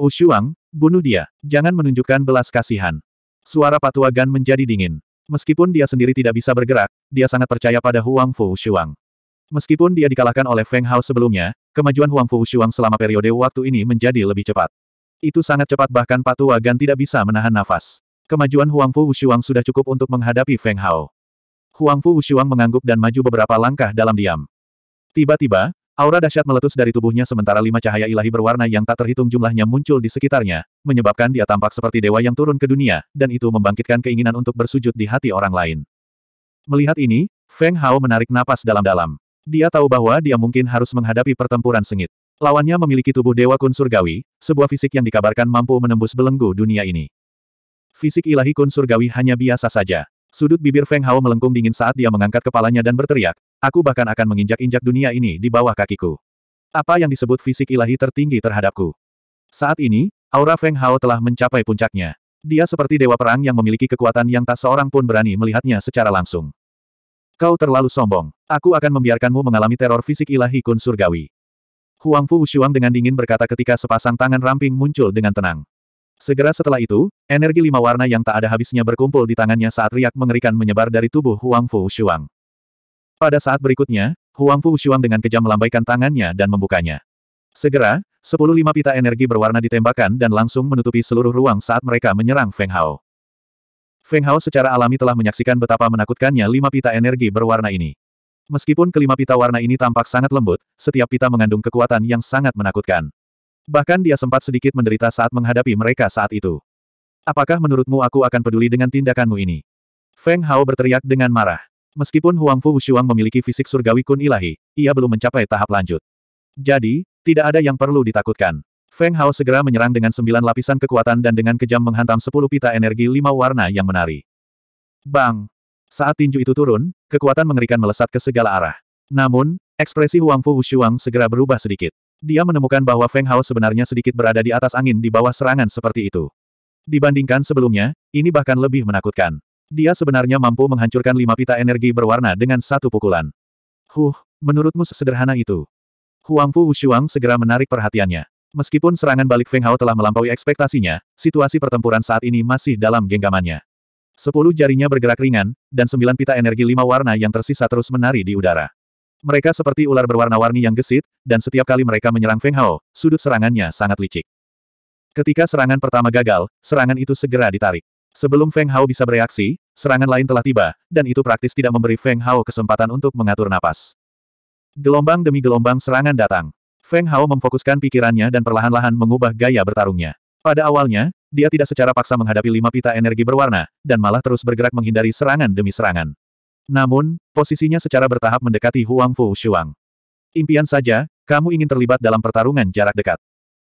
U Shuang, bunuh dia. Jangan menunjukkan belas kasihan. Suara Patua Gan menjadi dingin. Meskipun dia sendiri tidak bisa bergerak, dia sangat percaya pada Huang Fu Shuang. Meskipun dia dikalahkan oleh Feng Hao sebelumnya, kemajuan Huang Fu Shuang selama periode waktu ini menjadi lebih cepat. Itu sangat cepat bahkan patua Gan tidak bisa menahan nafas. Kemajuan Huang Fu Wushuang sudah cukup untuk menghadapi Feng Hao. Huang Fu Wushuang mengangguk dan maju beberapa langkah dalam diam. Tiba-tiba, aura dahsyat meletus dari tubuhnya sementara lima cahaya ilahi berwarna yang tak terhitung jumlahnya muncul di sekitarnya, menyebabkan dia tampak seperti dewa yang turun ke dunia, dan itu membangkitkan keinginan untuk bersujud di hati orang lain. Melihat ini, Feng Hao menarik napas dalam-dalam. Dia tahu bahwa dia mungkin harus menghadapi pertempuran sengit. Lawannya memiliki tubuh Dewa Kun Surgawi, sebuah fisik yang dikabarkan mampu menembus belenggu dunia ini. Fisik ilahi kun surgawi hanya biasa saja. Sudut bibir Feng Hao melengkung dingin saat dia mengangkat kepalanya dan berteriak, aku bahkan akan menginjak-injak dunia ini di bawah kakiku. Apa yang disebut fisik ilahi tertinggi terhadapku? Saat ini, aura Feng Hao telah mencapai puncaknya. Dia seperti dewa perang yang memiliki kekuatan yang tak seorang pun berani melihatnya secara langsung. Kau terlalu sombong. Aku akan membiarkanmu mengalami teror fisik ilahi kun surgawi. Huang Fu Wushuang dengan dingin berkata ketika sepasang tangan ramping muncul dengan tenang. Segera setelah itu, energi lima warna yang tak ada habisnya berkumpul di tangannya saat riak mengerikan menyebar dari tubuh Huang Fu Shuang. Pada saat berikutnya, Huang Fu Shuang dengan kejam melambaikan tangannya dan membukanya. Segera, sepuluh lima pita energi berwarna ditembakkan dan langsung menutupi seluruh ruang saat mereka menyerang Feng Hao. Feng Hao secara alami telah menyaksikan betapa menakutkannya lima pita energi berwarna ini. Meskipun kelima pita warna ini tampak sangat lembut, setiap pita mengandung kekuatan yang sangat menakutkan. Bahkan dia sempat sedikit menderita saat menghadapi mereka saat itu. Apakah menurutmu aku akan peduli dengan tindakanmu ini? Feng Hao berteriak dengan marah. Meskipun Huang Fu Wushuang memiliki fisik surgawi kun ilahi, ia belum mencapai tahap lanjut. Jadi, tidak ada yang perlu ditakutkan. Feng Hao segera menyerang dengan sembilan lapisan kekuatan dan dengan kejam menghantam sepuluh pita energi lima warna yang menari. Bang! Saat tinju itu turun, kekuatan mengerikan melesat ke segala arah. Namun, ekspresi Huang Fu Wushuang segera berubah sedikit. Dia menemukan bahwa Feng Hao sebenarnya sedikit berada di atas angin di bawah serangan seperti itu. Dibandingkan sebelumnya, ini bahkan lebih menakutkan. Dia sebenarnya mampu menghancurkan lima pita energi berwarna dengan satu pukulan. Huh, menurutmu sesederhana itu? Huang Fu Wushuang segera menarik perhatiannya. Meskipun serangan balik Feng Hao telah melampaui ekspektasinya, situasi pertempuran saat ini masih dalam genggamannya. Sepuluh jarinya bergerak ringan, dan sembilan pita energi lima warna yang tersisa terus menari di udara. Mereka seperti ular berwarna-warni yang gesit, dan setiap kali mereka menyerang Feng Hao, sudut serangannya sangat licik. Ketika serangan pertama gagal, serangan itu segera ditarik. Sebelum Feng Hao bisa bereaksi, serangan lain telah tiba, dan itu praktis tidak memberi Feng Hao kesempatan untuk mengatur napas. Gelombang demi gelombang serangan datang. Feng Hao memfokuskan pikirannya dan perlahan-lahan mengubah gaya bertarungnya. Pada awalnya, dia tidak secara paksa menghadapi lima pita energi berwarna, dan malah terus bergerak menghindari serangan demi serangan. Namun, posisinya secara bertahap mendekati Huang Fu Shuang. Impian saja, kamu ingin terlibat dalam pertarungan jarak dekat.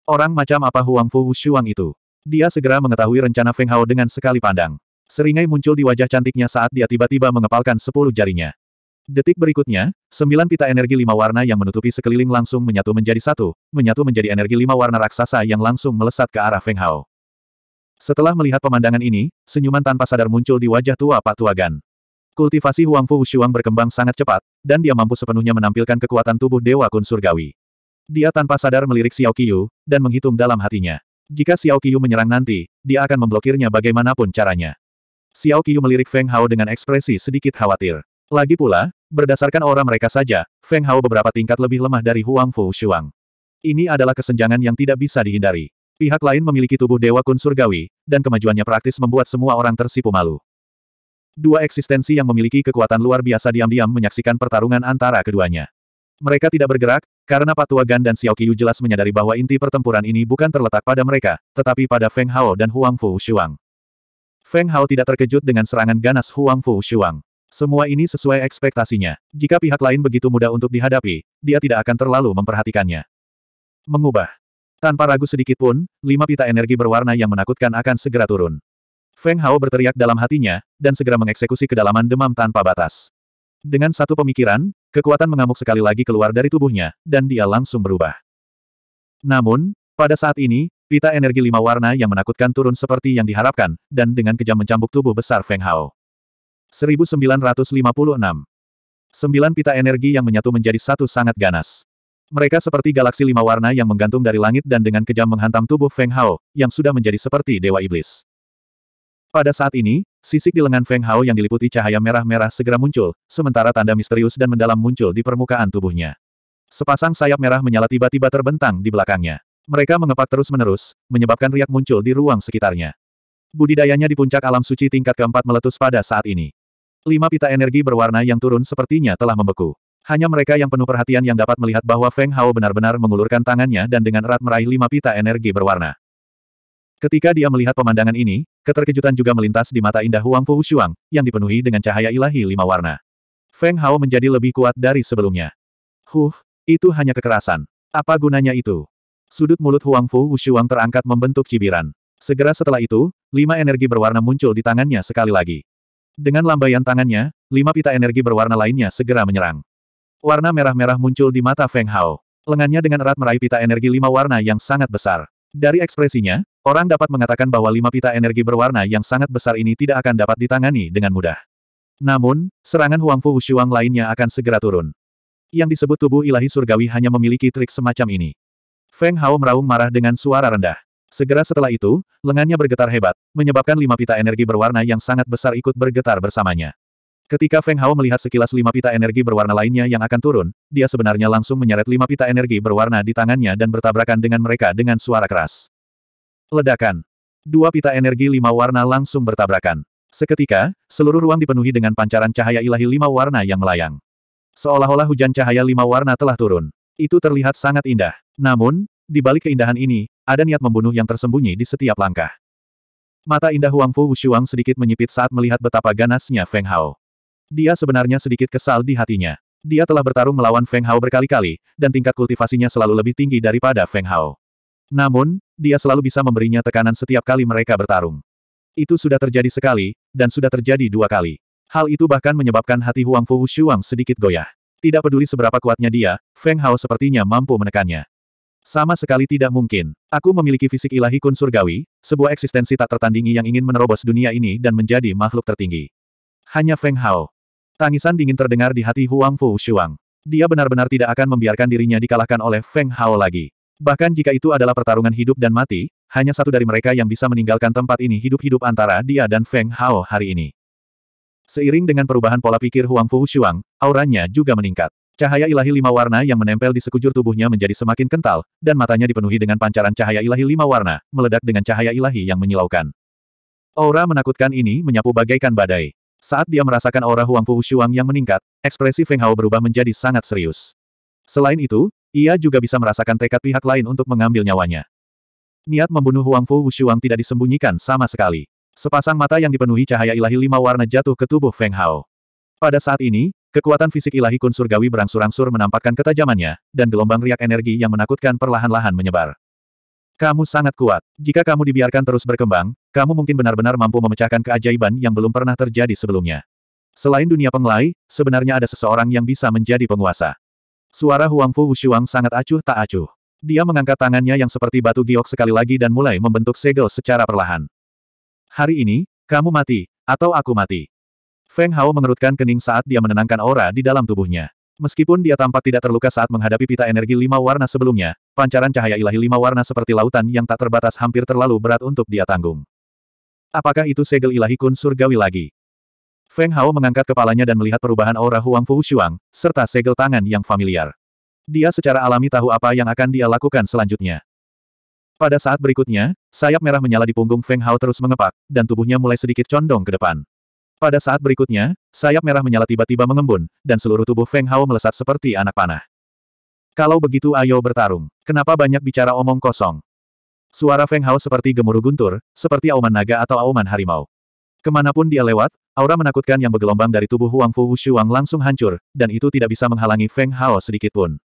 Orang macam apa Huang Fu Shuang itu? Dia segera mengetahui rencana Feng Hao dengan sekali pandang. Seringai muncul di wajah cantiknya saat dia tiba-tiba mengepalkan sepuluh jarinya. Detik berikutnya, sembilan pita energi lima warna yang menutupi sekeliling langsung menyatu menjadi satu, menyatu menjadi energi lima warna raksasa yang langsung melesat ke arah Feng Hao. Setelah melihat pemandangan ini, senyuman tanpa sadar muncul di wajah tua Pak Tuagan. Kultivasi Huangfu Wushuang berkembang sangat cepat, dan dia mampu sepenuhnya menampilkan kekuatan tubuh Dewa Kun Surgawi. Dia tanpa sadar melirik Xiao Qiyu, dan menghitung dalam hatinya. Jika Xiao Qiyu menyerang nanti, dia akan memblokirnya bagaimanapun caranya. Xiao Qiyu melirik Feng Hao dengan ekspresi sedikit khawatir. Lagi pula, berdasarkan aura mereka saja, Feng Hao beberapa tingkat lebih lemah dari Huang Fu Shuang. Ini adalah kesenjangan yang tidak bisa dihindari. Pihak lain memiliki tubuh Dewa Kun Surgawi, dan kemajuannya praktis membuat semua orang tersipu malu. Dua eksistensi yang memiliki kekuatan luar biasa diam-diam menyaksikan pertarungan antara keduanya. Mereka tidak bergerak, karena Patua Gan dan Xiao Qiyu jelas menyadari bahwa inti pertempuran ini bukan terletak pada mereka, tetapi pada Feng Hao dan Huang Fu Shuang. Feng Hao tidak terkejut dengan serangan ganas Huang Fu Shuang. Semua ini sesuai ekspektasinya. Jika pihak lain begitu mudah untuk dihadapi, dia tidak akan terlalu memperhatikannya. Mengubah. Tanpa ragu sedikit pun, lima pita energi berwarna yang menakutkan akan segera turun. Feng Hao berteriak dalam hatinya, dan segera mengeksekusi kedalaman demam tanpa batas. Dengan satu pemikiran, kekuatan mengamuk sekali lagi keluar dari tubuhnya, dan dia langsung berubah. Namun, pada saat ini, pita energi lima warna yang menakutkan turun seperti yang diharapkan, dan dengan kejam mencambuk tubuh besar Feng Hao. 1956 Sembilan pita energi yang menyatu menjadi satu sangat ganas. Mereka seperti galaksi lima warna yang menggantung dari langit dan dengan kejam menghantam tubuh Feng Hao, yang sudah menjadi seperti Dewa Iblis. Pada saat ini, sisik di lengan Feng Hao yang diliputi cahaya merah-merah segera muncul, sementara tanda misterius dan mendalam muncul di permukaan tubuhnya. Sepasang sayap merah menyala tiba-tiba terbentang di belakangnya. Mereka mengepak terus-menerus, menyebabkan riak muncul di ruang sekitarnya. Budidayanya di puncak alam suci tingkat keempat meletus pada saat ini. Lima pita energi berwarna yang turun sepertinya telah membeku. Hanya mereka yang penuh perhatian yang dapat melihat bahwa Feng Hao benar-benar mengulurkan tangannya dan dengan erat meraih lima pita energi berwarna. Ketika dia melihat pemandangan ini, keterkejutan juga melintas di mata indah Huang Fu yang dipenuhi dengan cahaya ilahi lima warna. Feng Hao menjadi lebih kuat dari sebelumnya. Huh, itu hanya kekerasan. Apa gunanya itu? Sudut mulut Huang Fu terangkat membentuk cibiran. Segera setelah itu, lima energi berwarna muncul di tangannya sekali lagi. Dengan lambaian tangannya, lima pita energi berwarna lainnya segera menyerang. Warna merah-merah muncul di mata Feng Hao. Lengannya dengan erat meraih pita energi lima warna yang sangat besar. Dari ekspresinya, orang dapat mengatakan bahwa lima pita energi berwarna yang sangat besar ini tidak akan dapat ditangani dengan mudah. Namun, serangan Huang Fu Wushuang lainnya akan segera turun. Yang disebut tubuh ilahi surgawi hanya memiliki trik semacam ini. Feng Hao meraung marah dengan suara rendah. Segera setelah itu, lengannya bergetar hebat, menyebabkan lima pita energi berwarna yang sangat besar ikut bergetar bersamanya. Ketika Feng Hao melihat sekilas lima pita energi berwarna lainnya yang akan turun, dia sebenarnya langsung menyeret lima pita energi berwarna di tangannya dan bertabrakan dengan mereka dengan suara keras. Ledakan. Dua pita energi lima warna langsung bertabrakan. Seketika, seluruh ruang dipenuhi dengan pancaran cahaya ilahi lima warna yang melayang. Seolah-olah hujan cahaya lima warna telah turun. Itu terlihat sangat indah. Namun, di balik keindahan ini, ada niat membunuh yang tersembunyi di setiap langkah. Mata indah Huang Fu Wushuang sedikit menyipit saat melihat betapa ganasnya Feng Hao. Dia sebenarnya sedikit kesal di hatinya. Dia telah bertarung melawan Feng Hao berkali-kali, dan tingkat kultivasinya selalu lebih tinggi daripada Feng Hao. Namun, dia selalu bisa memberinya tekanan setiap kali mereka bertarung. Itu sudah terjadi sekali, dan sudah terjadi dua kali. Hal itu bahkan menyebabkan hati Huang Fu Shuang sedikit goyah. Tidak peduli seberapa kuatnya dia, Feng Hao sepertinya mampu menekannya. Sama sekali tidak mungkin. Aku memiliki fisik ilahi kun surgawi, sebuah eksistensi tak tertandingi yang ingin menerobos dunia ini dan menjadi makhluk tertinggi. Hanya Feng Hao, Tangisan dingin terdengar di hati Huang Fu Shuang. Dia benar-benar tidak akan membiarkan dirinya dikalahkan oleh Feng Hao lagi. Bahkan jika itu adalah pertarungan hidup dan mati, hanya satu dari mereka yang bisa meninggalkan tempat ini hidup-hidup antara dia dan Feng Hao hari ini. Seiring dengan perubahan pola pikir Huang Fu Shuang, auranya juga meningkat. Cahaya ilahi lima warna yang menempel di sekujur tubuhnya menjadi semakin kental, dan matanya dipenuhi dengan pancaran cahaya ilahi lima warna, meledak dengan cahaya ilahi yang menyilaukan. Aura menakutkan ini menyapu bagaikan badai. Saat dia merasakan aura Huang Fu Shuang yang meningkat, ekspresi Feng Hao berubah menjadi sangat serius. Selain itu, ia juga bisa merasakan tekad pihak lain untuk mengambil nyawanya. Niat membunuh Huang Fu Shuang tidak disembunyikan sama sekali. Sepasang mata yang dipenuhi cahaya ilahi lima warna jatuh ke tubuh Feng Hao. Pada saat ini, kekuatan fisik ilahi kun surgawi berangsur-angsur menampakkan ketajamannya, dan gelombang riak energi yang menakutkan perlahan-lahan menyebar. Kamu sangat kuat. Jika kamu dibiarkan terus berkembang, kamu mungkin benar-benar mampu memecahkan keajaiban yang belum pernah terjadi sebelumnya. Selain dunia pengelai, sebenarnya ada seseorang yang bisa menjadi penguasa. Suara Huang Fu Wushuang sangat acuh tak acuh. Dia mengangkat tangannya yang seperti batu giok sekali lagi dan mulai membentuk segel secara perlahan. Hari ini, kamu mati, atau aku mati. Feng Hao mengerutkan kening saat dia menenangkan aura di dalam tubuhnya. Meskipun dia tampak tidak terluka saat menghadapi pita energi lima warna sebelumnya, Pancaran cahaya ilahi lima warna seperti lautan yang tak terbatas hampir terlalu berat untuk dia tanggung. Apakah itu segel ilahi kun surgawi lagi? Feng Hao mengangkat kepalanya dan melihat perubahan aura Huang Fu Shuang, serta segel tangan yang familiar. Dia secara alami tahu apa yang akan dia lakukan selanjutnya. Pada saat berikutnya, sayap merah menyala di punggung Feng Hao terus mengepak, dan tubuhnya mulai sedikit condong ke depan. Pada saat berikutnya, sayap merah menyala tiba-tiba mengembun, dan seluruh tubuh Feng Hao melesat seperti anak panah. Kalau begitu ayo bertarung. Kenapa banyak bicara omong kosong? Suara Feng Hao seperti gemuruh guntur, seperti auman naga atau auman harimau. Kemanapun dia lewat, aura menakutkan yang bergelombang dari tubuh Huang Fu Wushuang langsung hancur, dan itu tidak bisa menghalangi Feng Hao sedikitpun.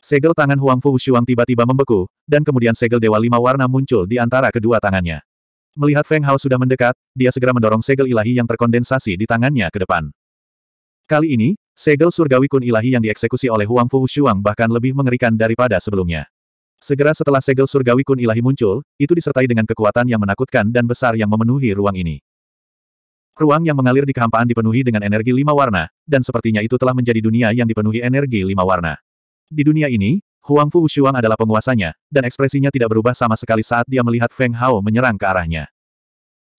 Segel tangan Huang Fu Wushuang tiba-tiba membeku, dan kemudian segel Dewa Lima Warna muncul di antara kedua tangannya. Melihat Feng Hao sudah mendekat, dia segera mendorong segel ilahi yang terkondensasi di tangannya ke depan. Kali ini, Segel surgawi kun ilahi yang dieksekusi oleh Huang Fu Shuang bahkan lebih mengerikan daripada sebelumnya. Segera setelah segel surgawi kun ilahi muncul, itu disertai dengan kekuatan yang menakutkan dan besar yang memenuhi ruang ini. Ruang yang mengalir di kehampaan dipenuhi dengan energi lima warna, dan sepertinya itu telah menjadi dunia yang dipenuhi energi lima warna. Di dunia ini, Huang Fu Shuang adalah penguasanya, dan ekspresinya tidak berubah sama sekali saat dia melihat Feng Hao menyerang ke arahnya.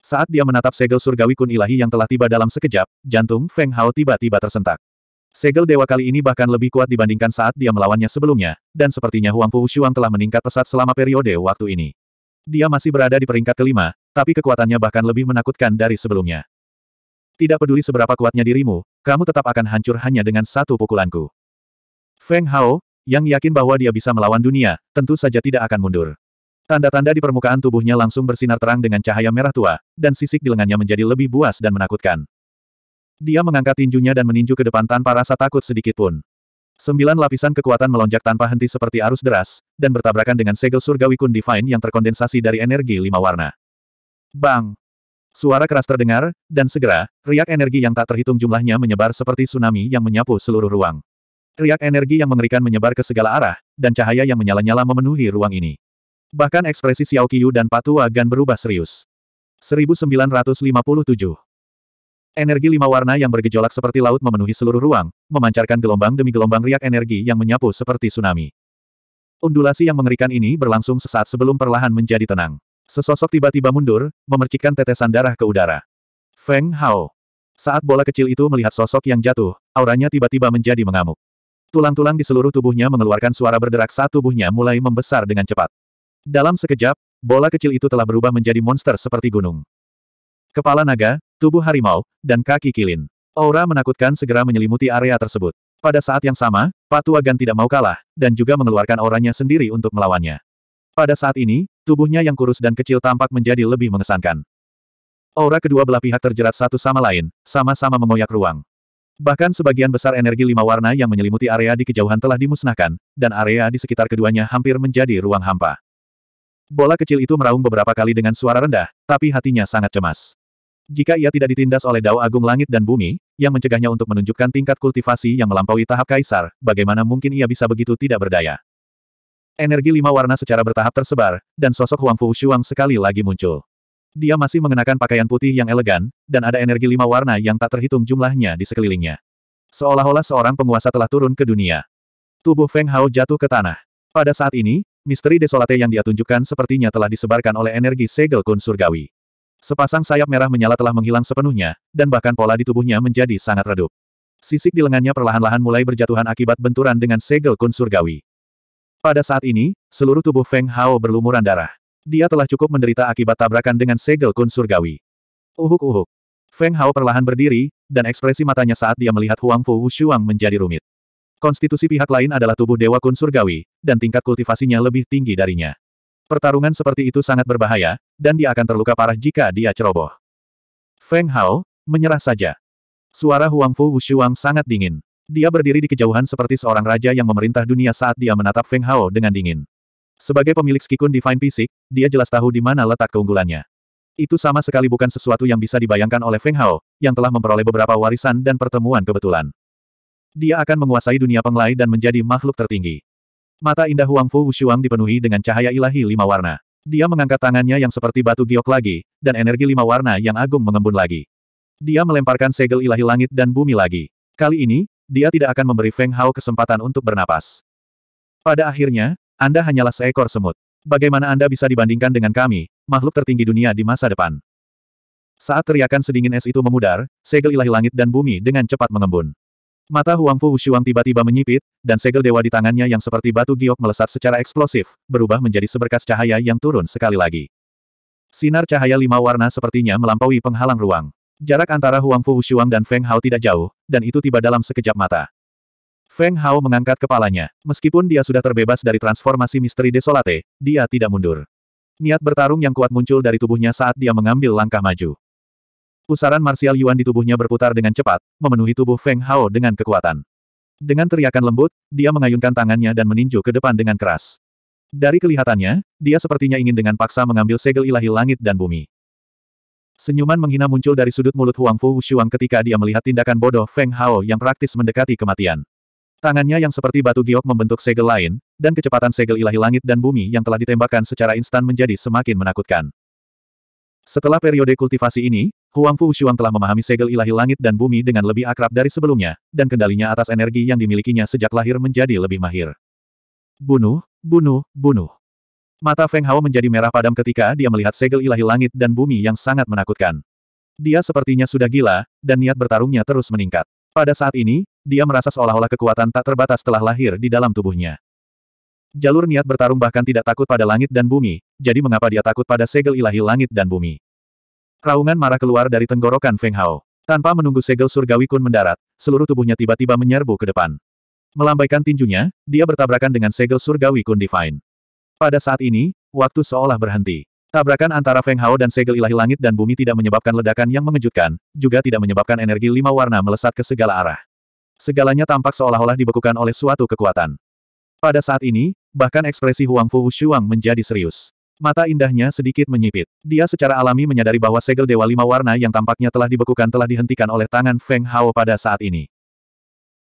Saat dia menatap segel surgawi kun ilahi yang telah tiba dalam sekejap, jantung Feng Hao tiba-tiba tersentak. Segel dewa kali ini bahkan lebih kuat dibandingkan saat dia melawannya sebelumnya, dan sepertinya Huang Fu Shuang telah meningkat pesat selama periode waktu ini. Dia masih berada di peringkat kelima, tapi kekuatannya bahkan lebih menakutkan dari sebelumnya. Tidak peduli seberapa kuatnya dirimu, kamu tetap akan hancur hanya dengan satu pukulanku. Feng Hao, yang yakin bahwa dia bisa melawan dunia, tentu saja tidak akan mundur. Tanda-tanda di permukaan tubuhnya langsung bersinar terang dengan cahaya merah tua, dan sisik di lengannya menjadi lebih buas dan menakutkan. Dia mengangkat tinjunya dan meninju ke depan tanpa rasa takut sedikit pun. Sembilan lapisan kekuatan melonjak tanpa henti seperti arus deras, dan bertabrakan dengan segel surgawi kun divine yang terkondensasi dari energi lima warna. Bang! Suara keras terdengar, dan segera, riak energi yang tak terhitung jumlahnya menyebar seperti tsunami yang menyapu seluruh ruang. Riak energi yang mengerikan menyebar ke segala arah, dan cahaya yang menyala-nyala memenuhi ruang ini. Bahkan ekspresi Xiao Qiyu dan Patua Gan berubah serius. 1957 Energi lima warna yang bergejolak seperti laut memenuhi seluruh ruang, memancarkan gelombang demi gelombang riak energi yang menyapu seperti tsunami. Undulasi yang mengerikan ini berlangsung sesaat sebelum perlahan menjadi tenang. Sesosok tiba-tiba mundur, memercikkan tetesan darah ke udara. Feng Hao. Saat bola kecil itu melihat sosok yang jatuh, auranya tiba-tiba menjadi mengamuk. Tulang-tulang di seluruh tubuhnya mengeluarkan suara berderak saat tubuhnya mulai membesar dengan cepat. Dalam sekejap, bola kecil itu telah berubah menjadi monster seperti gunung. Kepala naga, tubuh harimau, dan kaki kilin. Aura menakutkan segera menyelimuti area tersebut. Pada saat yang sama, Patuagan Gan tidak mau kalah, dan juga mengeluarkan auranya sendiri untuk melawannya. Pada saat ini, tubuhnya yang kurus dan kecil tampak menjadi lebih mengesankan. Aura kedua belah pihak terjerat satu sama lain, sama-sama mengoyak ruang. Bahkan sebagian besar energi lima warna yang menyelimuti area di kejauhan telah dimusnahkan, dan area di sekitar keduanya hampir menjadi ruang hampa. Bola kecil itu meraung beberapa kali dengan suara rendah, tapi hatinya sangat cemas. Jika ia tidak ditindas oleh Dao Agung Langit dan Bumi, yang mencegahnya untuk menunjukkan tingkat kultivasi yang melampaui tahap kaisar, bagaimana mungkin ia bisa begitu tidak berdaya? Energi lima warna secara bertahap tersebar, dan sosok Huang Fu Shuang sekali lagi muncul. Dia masih mengenakan pakaian putih yang elegan, dan ada energi lima warna yang tak terhitung jumlahnya di sekelilingnya. Seolah-olah seorang penguasa telah turun ke dunia. Tubuh Feng Hao jatuh ke tanah. Pada saat ini, misteri desolate yang dia tunjukkan sepertinya telah disebarkan oleh energi segel kun surgawi. Sepasang sayap merah menyala telah menghilang sepenuhnya, dan bahkan pola di tubuhnya menjadi sangat redup. Sisik di lengannya perlahan-lahan mulai berjatuhan akibat benturan dengan segel kun surgawi. Pada saat ini, seluruh tubuh Feng Hao berlumuran darah. Dia telah cukup menderita akibat tabrakan dengan segel kun surgawi. Uhuk-uhuk. Feng Hao perlahan berdiri, dan ekspresi matanya saat dia melihat Huang Fu Wushuang menjadi rumit. Konstitusi pihak lain adalah tubuh Dewa Kun Surgawi, dan tingkat kultivasinya lebih tinggi darinya. Pertarungan seperti itu sangat berbahaya, dan dia akan terluka parah jika dia ceroboh. Feng Hao, menyerah saja. Suara Huang Fu Wushuang sangat dingin. Dia berdiri di kejauhan seperti seorang raja yang memerintah dunia saat dia menatap Feng Hao dengan dingin. Sebagai pemilik skikun Divine Fisik, dia jelas tahu di mana letak keunggulannya. Itu sama sekali bukan sesuatu yang bisa dibayangkan oleh Feng Hao, yang telah memperoleh beberapa warisan dan pertemuan kebetulan. Dia akan menguasai dunia penglai dan menjadi makhluk tertinggi. Mata indah Huang Fu Wushuang dipenuhi dengan cahaya ilahi lima warna. Dia mengangkat tangannya yang seperti batu giok lagi, dan energi lima warna yang agung mengembun lagi. Dia melemparkan segel ilahi langit dan bumi lagi. Kali ini, dia tidak akan memberi Feng Hao kesempatan untuk bernapas. Pada akhirnya, Anda hanyalah seekor semut. Bagaimana Anda bisa dibandingkan dengan kami, makhluk tertinggi dunia di masa depan? Saat teriakan sedingin es itu memudar, segel ilahi langit dan bumi dengan cepat mengembun. Mata Huang Fu Wushuang tiba-tiba menyipit, dan segel dewa di tangannya yang seperti batu giok melesat secara eksplosif, berubah menjadi seberkas cahaya yang turun sekali lagi. Sinar cahaya lima warna sepertinya melampaui penghalang ruang. Jarak antara Huang Fu Wushuang dan Feng Hao tidak jauh, dan itu tiba dalam sekejap mata. Feng Hao mengangkat kepalanya. Meskipun dia sudah terbebas dari transformasi misteri desolate, dia tidak mundur. Niat bertarung yang kuat muncul dari tubuhnya saat dia mengambil langkah maju. Pusaran Marsial Yuan di tubuhnya berputar dengan cepat, memenuhi tubuh Feng Hao dengan kekuatan. Dengan teriakan lembut, dia mengayunkan tangannya dan meninju ke depan dengan keras. Dari kelihatannya, dia sepertinya ingin dengan paksa mengambil segel ilahi langit dan bumi. Senyuman menghina muncul dari sudut mulut Huang Fu Shuang ketika dia melihat tindakan bodoh Feng Hao yang praktis mendekati kematian. Tangannya yang seperti batu giok membentuk segel lain, dan kecepatan segel ilahi langit dan bumi yang telah ditembakkan secara instan menjadi semakin menakutkan. Setelah periode kultivasi ini, Huang Fu Shuang telah memahami segel ilahi langit dan bumi dengan lebih akrab dari sebelumnya, dan kendalinya atas energi yang dimilikinya sejak lahir menjadi lebih mahir. Bunuh, bunuh, bunuh. Mata Feng Hao menjadi merah padam ketika dia melihat segel ilahi langit dan bumi yang sangat menakutkan. Dia sepertinya sudah gila, dan niat bertarungnya terus meningkat. Pada saat ini, dia merasa seolah-olah kekuatan tak terbatas telah lahir di dalam tubuhnya. Jalur niat bertarung bahkan tidak takut pada langit dan bumi, jadi mengapa dia takut pada segel ilahi langit dan bumi? Raungan marah keluar dari tenggorokan Feng Hao. Tanpa menunggu segel surgawi kun mendarat, seluruh tubuhnya tiba-tiba menyerbu ke depan. Melambaikan tinjunya, dia bertabrakan dengan segel surgawi kun divine. Pada saat ini, waktu seolah berhenti. Tabrakan antara Feng Hao dan segel ilahi langit dan bumi tidak menyebabkan ledakan yang mengejutkan, juga tidak menyebabkan energi lima warna melesat ke segala arah. Segalanya tampak seolah-olah dibekukan oleh suatu kekuatan. Pada saat ini, bahkan ekspresi Huang Fu Shuang menjadi serius. Mata indahnya sedikit menyipit. Dia secara alami menyadari bahwa segel Dewa Lima Warna yang tampaknya telah dibekukan telah dihentikan oleh tangan Feng Hao pada saat ini.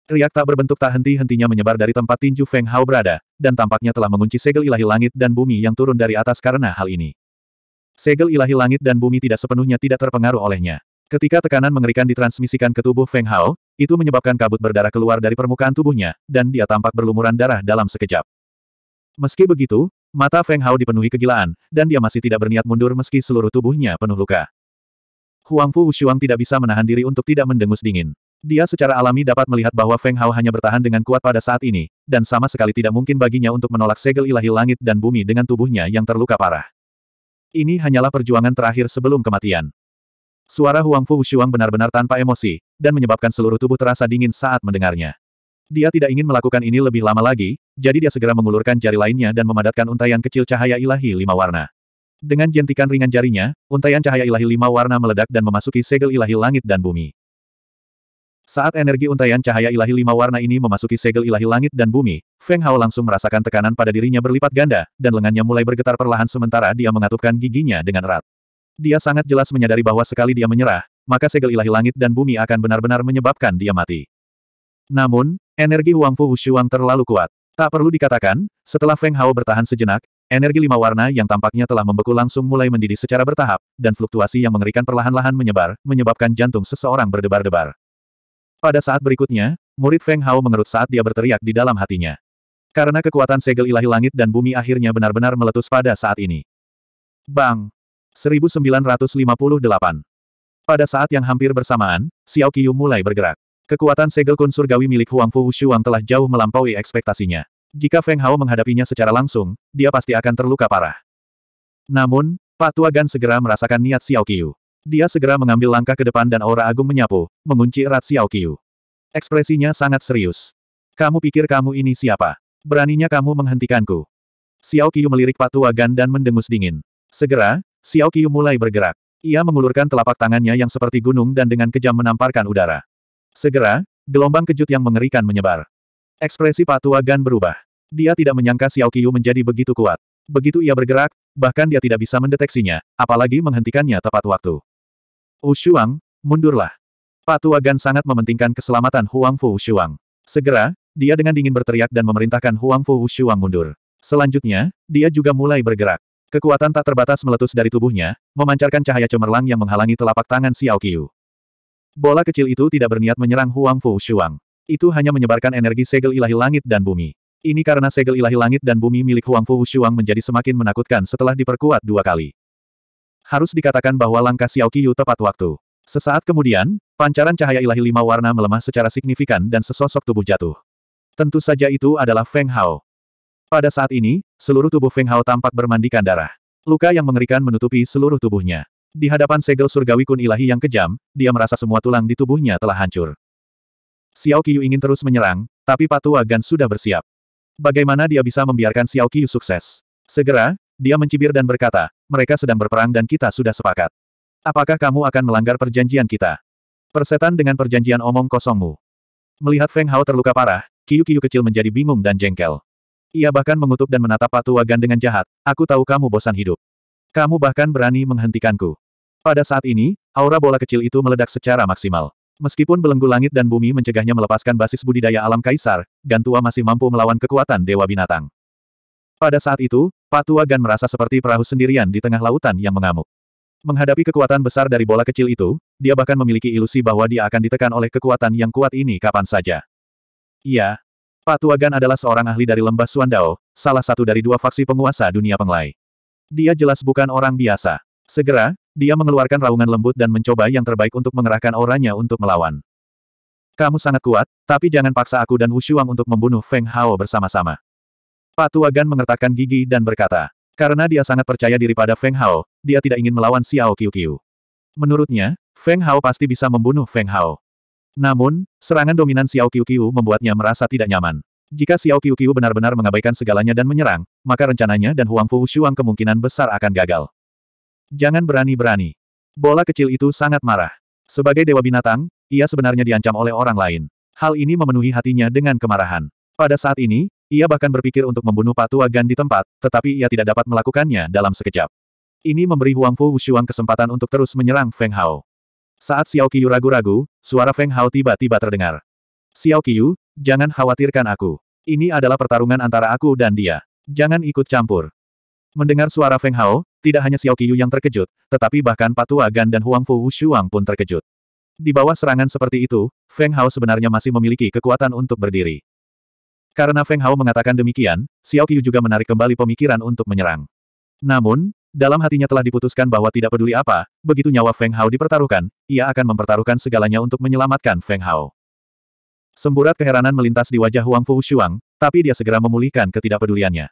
Riak tak berbentuk tak henti-hentinya menyebar dari tempat tinju Feng Hao berada, dan tampaknya telah mengunci segel ilahi langit dan bumi yang turun dari atas karena hal ini. Segel ilahi langit dan bumi tidak sepenuhnya tidak terpengaruh olehnya. Ketika tekanan mengerikan ditransmisikan ke tubuh Feng Hao, itu menyebabkan kabut berdarah keluar dari permukaan tubuhnya, dan dia tampak berlumuran darah dalam sekejap. Meski begitu, Mata Feng Hao dipenuhi kegilaan, dan dia masih tidak berniat mundur meski seluruh tubuhnya penuh luka. Huang Fu Wushuang tidak bisa menahan diri untuk tidak mendengus dingin. Dia secara alami dapat melihat bahwa Feng Hao hanya bertahan dengan kuat pada saat ini, dan sama sekali tidak mungkin baginya untuk menolak segel ilahi langit dan bumi dengan tubuhnya yang terluka parah. Ini hanyalah perjuangan terakhir sebelum kematian. Suara Huang Fu Wushuang benar-benar tanpa emosi, dan menyebabkan seluruh tubuh terasa dingin saat mendengarnya. Dia tidak ingin melakukan ini lebih lama lagi, jadi dia segera mengulurkan jari lainnya dan memadatkan untaian kecil cahaya ilahi lima warna. Dengan jentikan ringan jarinya, untaian cahaya ilahi lima warna meledak dan memasuki segel ilahi langit dan bumi. Saat energi untaian cahaya ilahi lima warna ini memasuki segel ilahi langit dan bumi, Feng Hao langsung merasakan tekanan pada dirinya berlipat ganda, dan lengannya mulai bergetar perlahan sementara dia mengatupkan giginya dengan erat. Dia sangat jelas menyadari bahwa sekali dia menyerah, maka segel ilahi langit dan bumi akan benar-benar menyebabkan dia mati. Namun, energi Huang Fu Wushuang terlalu kuat. Tak perlu dikatakan, setelah Feng Hao bertahan sejenak, energi lima warna yang tampaknya telah membeku langsung mulai mendidih secara bertahap, dan fluktuasi yang mengerikan perlahan-lahan menyebar, menyebabkan jantung seseorang berdebar-debar. Pada saat berikutnya, murid Feng Hao mengerut saat dia berteriak di dalam hatinya. Karena kekuatan segel ilahi langit dan bumi akhirnya benar-benar meletus pada saat ini. Bang! 1958 Pada saat yang hampir bersamaan, Xiao Qiyu mulai bergerak. Kekuatan segel kun surgawi milik Huang Fu Wushuang telah jauh melampaui ekspektasinya. Jika Feng Hao menghadapinya secara langsung, dia pasti akan terluka parah. Namun, Pak Gan segera merasakan niat Xiao Qiu. Dia segera mengambil langkah ke depan dan aura agung menyapu, mengunci erat Xiao Qiu. Ekspresinya sangat serius. Kamu pikir kamu ini siapa? Beraninya kamu menghentikanku. Xiao Qiu melirik Pak Gan dan mendengus dingin. Segera, Xiao Qiu mulai bergerak. Ia mengulurkan telapak tangannya yang seperti gunung dan dengan kejam menamparkan udara. Segera, gelombang kejut yang mengerikan menyebar. Ekspresi Patua Gan berubah. Dia tidak menyangka Xiao Qiyu menjadi begitu kuat. Begitu ia bergerak, bahkan dia tidak bisa mendeteksinya, apalagi menghentikannya tepat waktu. Ushuang, mundurlah. Patua Gan sangat mementingkan keselamatan Huang Fu Ushuang. Segera, dia dengan dingin berteriak dan memerintahkan Huang Fu Ushuang mundur. Selanjutnya, dia juga mulai bergerak. Kekuatan tak terbatas meletus dari tubuhnya, memancarkan cahaya cemerlang yang menghalangi telapak tangan Xiao Qiyu. Bola kecil itu tidak berniat menyerang Huang Fu Shuang. Itu hanya menyebarkan energi segel ilahi langit dan bumi. Ini karena segel ilahi langit dan bumi milik Huang Fu Shuang menjadi semakin menakutkan setelah diperkuat dua kali. Harus dikatakan bahwa langkah Xiao Qiyu tepat waktu. Sesaat kemudian, pancaran cahaya ilahi lima warna melemah secara signifikan dan sesosok tubuh jatuh. Tentu saja itu adalah Feng Hao. Pada saat ini, seluruh tubuh Feng Hao tampak bermandikan darah. Luka yang mengerikan menutupi seluruh tubuhnya. Di hadapan segel surgawi kun ilahi yang kejam, dia merasa semua tulang di tubuhnya telah hancur. Xiao Qiyu ingin terus menyerang, tapi Patua Gan sudah bersiap. Bagaimana dia bisa membiarkan Xiao Qiyu sukses? Segera, dia mencibir dan berkata, mereka sedang berperang dan kita sudah sepakat. Apakah kamu akan melanggar perjanjian kita? Persetan dengan perjanjian omong kosongmu. Melihat Feng Hao terluka parah, Qiyu Qiyu kecil menjadi bingung dan jengkel. Ia bahkan mengutuk dan menatap Patua Gan dengan jahat, aku tahu kamu bosan hidup. Kamu bahkan berani menghentikanku. Pada saat ini, aura bola kecil itu meledak secara maksimal. Meskipun belenggu langit dan bumi mencegahnya melepaskan basis budidaya alam kaisar, Gantua masih mampu melawan kekuatan dewa binatang. Pada saat itu, Patua Gan merasa seperti perahu sendirian di tengah lautan yang mengamuk. Menghadapi kekuatan besar dari bola kecil itu, dia bahkan memiliki ilusi bahwa dia akan ditekan oleh kekuatan yang kuat ini kapan saja. Iya, Patua Gan adalah seorang ahli dari lembah Suandao, salah satu dari dua faksi penguasa dunia penglai. Dia jelas bukan orang biasa. Segera, dia mengeluarkan raungan lembut dan mencoba yang terbaik untuk mengerahkan auranya untuk melawan. Kamu sangat kuat, tapi jangan paksa aku dan Wushuang untuk membunuh Feng Hao bersama-sama. Pak Gan mengertakkan gigi dan berkata, karena dia sangat percaya diri pada Feng Hao, dia tidak ingin melawan Xiao Qiu. Menurutnya, Feng Hao pasti bisa membunuh Feng Hao. Namun, serangan dominan Xiao Qiu membuatnya merasa tidak nyaman. Jika Xiao Qiu benar-benar mengabaikan segalanya dan menyerang, maka rencananya dan Huang Fu Wushuang kemungkinan besar akan gagal. Jangan berani-berani. Bola kecil itu sangat marah. Sebagai dewa binatang, ia sebenarnya diancam oleh orang lain. Hal ini memenuhi hatinya dengan kemarahan. Pada saat ini, ia bahkan berpikir untuk membunuh Patua Gan di tempat, tetapi ia tidak dapat melakukannya dalam sekejap. Ini memberi Huang Fu Wushuang kesempatan untuk terus menyerang Feng Hao. Saat Xiao Qiyu ragu-ragu, suara Feng Hao tiba-tiba terdengar. Xiao Qiyu, jangan khawatirkan aku. Ini adalah pertarungan antara aku dan dia. Jangan ikut campur. Mendengar suara Feng Hao, tidak hanya Xiao Qiyu yang terkejut, tetapi bahkan Patua Gan dan Huang Fu Shuang pun terkejut. Di bawah serangan seperti itu, Feng Hao sebenarnya masih memiliki kekuatan untuk berdiri. Karena Feng Hao mengatakan demikian, Xiao Qiyu juga menarik kembali pemikiran untuk menyerang. Namun, dalam hatinya telah diputuskan bahwa tidak peduli apa, begitu nyawa Feng Hao dipertaruhkan, ia akan mempertaruhkan segalanya untuk menyelamatkan Feng Hao. Semburat keheranan melintas di wajah Huang Fu Shuang, tapi dia segera memulihkan ketidakpeduliannya.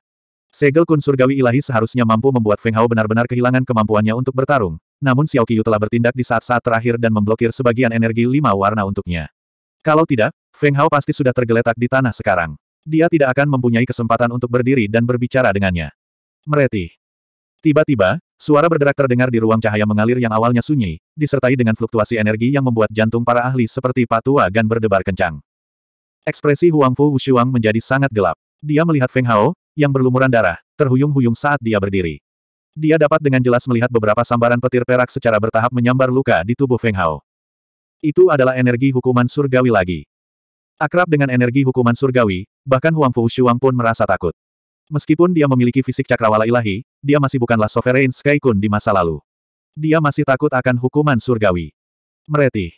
Segel kun surgawi ilahi seharusnya mampu membuat Feng Hao benar-benar kehilangan kemampuannya untuk bertarung, namun Xiao Qiyu telah bertindak di saat-saat terakhir dan memblokir sebagian energi lima warna untuknya. Kalau tidak, Feng Hao pasti sudah tergeletak di tanah sekarang. Dia tidak akan mempunyai kesempatan untuk berdiri dan berbicara dengannya. Meretih. Tiba-tiba, suara berderak terdengar di ruang cahaya mengalir yang awalnya sunyi, disertai dengan fluktuasi energi yang membuat jantung para ahli seperti patua gan berdebar kencang. Ekspresi Huang Fu Wushuang menjadi sangat gelap. Dia melihat Feng Hao, yang berlumuran darah, terhuyung-huyung saat dia berdiri. Dia dapat dengan jelas melihat beberapa sambaran petir perak secara bertahap menyambar luka di tubuh Feng Hao. Itu adalah energi hukuman surgawi lagi. Akrab dengan energi hukuman surgawi, bahkan Huang Fu Shuang pun merasa takut. Meskipun dia memiliki fisik cakrawala ilahi, dia masih bukanlah Sovereign Sky Kun di masa lalu. Dia masih takut akan hukuman surgawi. Meretih.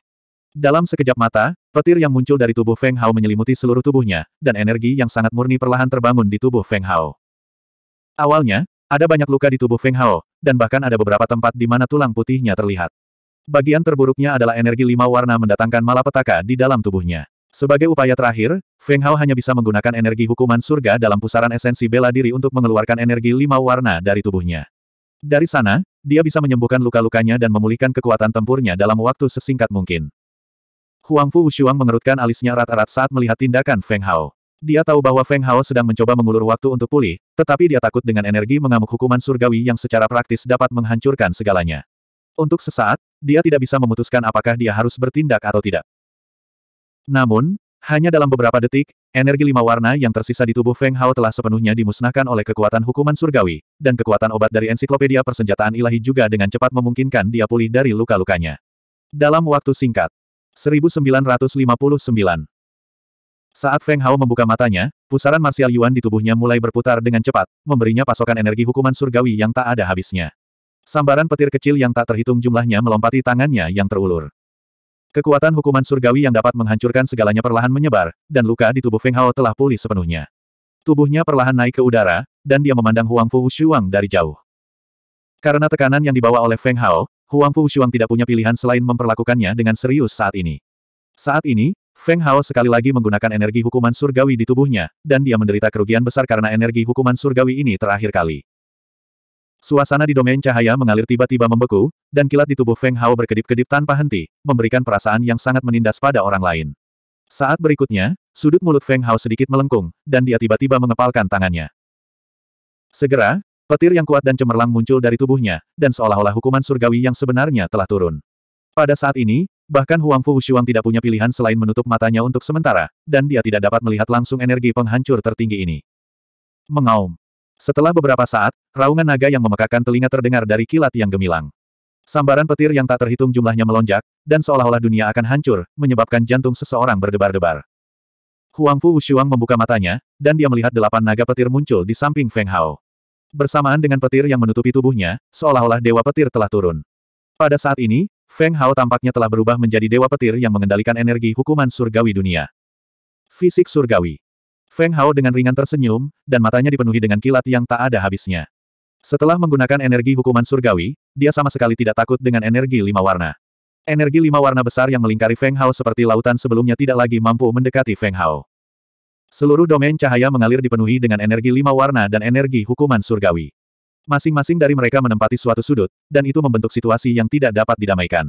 Dalam sekejap mata, petir yang muncul dari tubuh Feng Hao menyelimuti seluruh tubuhnya, dan energi yang sangat murni perlahan terbangun di tubuh Feng Hao. Awalnya, ada banyak luka di tubuh Feng Hao, dan bahkan ada beberapa tempat di mana tulang putihnya terlihat. Bagian terburuknya adalah energi lima warna mendatangkan malapetaka di dalam tubuhnya. Sebagai upaya terakhir, Feng Hao hanya bisa menggunakan energi hukuman surga dalam pusaran esensi bela diri untuk mengeluarkan energi lima warna dari tubuhnya. Dari sana, dia bisa menyembuhkan luka-lukanya dan memulihkan kekuatan tempurnya dalam waktu sesingkat mungkin. Huang Fu Wushuang mengerutkan alisnya erat-erat saat melihat tindakan Feng Hao. Dia tahu bahwa Feng Hao sedang mencoba mengulur waktu untuk pulih, tetapi dia takut dengan energi mengamuk hukuman surgawi yang secara praktis dapat menghancurkan segalanya. Untuk sesaat, dia tidak bisa memutuskan apakah dia harus bertindak atau tidak. Namun, hanya dalam beberapa detik, energi lima warna yang tersisa di tubuh Feng Hao telah sepenuhnya dimusnahkan oleh kekuatan hukuman surgawi, dan kekuatan obat dari ensiklopedia persenjataan ilahi juga dengan cepat memungkinkan dia pulih dari luka-lukanya. Dalam waktu singkat, 1959. Saat Feng Hao membuka matanya, pusaran martial Yuan di tubuhnya mulai berputar dengan cepat, memberinya pasokan energi hukuman surgawi yang tak ada habisnya. Sambaran petir kecil yang tak terhitung jumlahnya melompati tangannya yang terulur. Kekuatan hukuman surgawi yang dapat menghancurkan segalanya perlahan menyebar, dan luka di tubuh Feng Hao telah pulih sepenuhnya. Tubuhnya perlahan naik ke udara, dan dia memandang Huang Fu Shuang dari jauh. Karena tekanan yang dibawa oleh Feng Hao, Huang Fu Shuang tidak punya pilihan selain memperlakukannya dengan serius saat ini. Saat ini, Feng Hao sekali lagi menggunakan energi hukuman surgawi di tubuhnya, dan dia menderita kerugian besar karena energi hukuman surgawi ini terakhir kali. Suasana di domain cahaya mengalir tiba-tiba membeku, dan kilat di tubuh Feng Hao berkedip-kedip tanpa henti, memberikan perasaan yang sangat menindas pada orang lain. Saat berikutnya, sudut mulut Feng Hao sedikit melengkung, dan dia tiba-tiba mengepalkan tangannya. Segera, Petir yang kuat dan cemerlang muncul dari tubuhnya, dan seolah-olah hukuman surgawi yang sebenarnya telah turun. Pada saat ini, bahkan Huang Fu Shuang tidak punya pilihan selain menutup matanya untuk sementara, dan dia tidak dapat melihat langsung energi penghancur tertinggi ini. Mengaum. Setelah beberapa saat, raungan naga yang memekakan telinga terdengar dari kilat yang gemilang. Sambaran petir yang tak terhitung jumlahnya melonjak, dan seolah-olah dunia akan hancur, menyebabkan jantung seseorang berdebar-debar. Huang Fu Shuang membuka matanya, dan dia melihat delapan naga petir muncul di samping Feng Hao. Bersamaan dengan petir yang menutupi tubuhnya, seolah-olah dewa petir telah turun. Pada saat ini, Feng Hao tampaknya telah berubah menjadi dewa petir yang mengendalikan energi hukuman surgawi dunia. Fisik surgawi. Feng Hao dengan ringan tersenyum, dan matanya dipenuhi dengan kilat yang tak ada habisnya. Setelah menggunakan energi hukuman surgawi, dia sama sekali tidak takut dengan energi lima warna. Energi lima warna besar yang melingkari Feng Hao seperti lautan sebelumnya tidak lagi mampu mendekati Feng Hao. Seluruh domain cahaya mengalir dipenuhi dengan energi lima warna dan energi hukuman surgawi. Masing-masing dari mereka menempati suatu sudut, dan itu membentuk situasi yang tidak dapat didamaikan.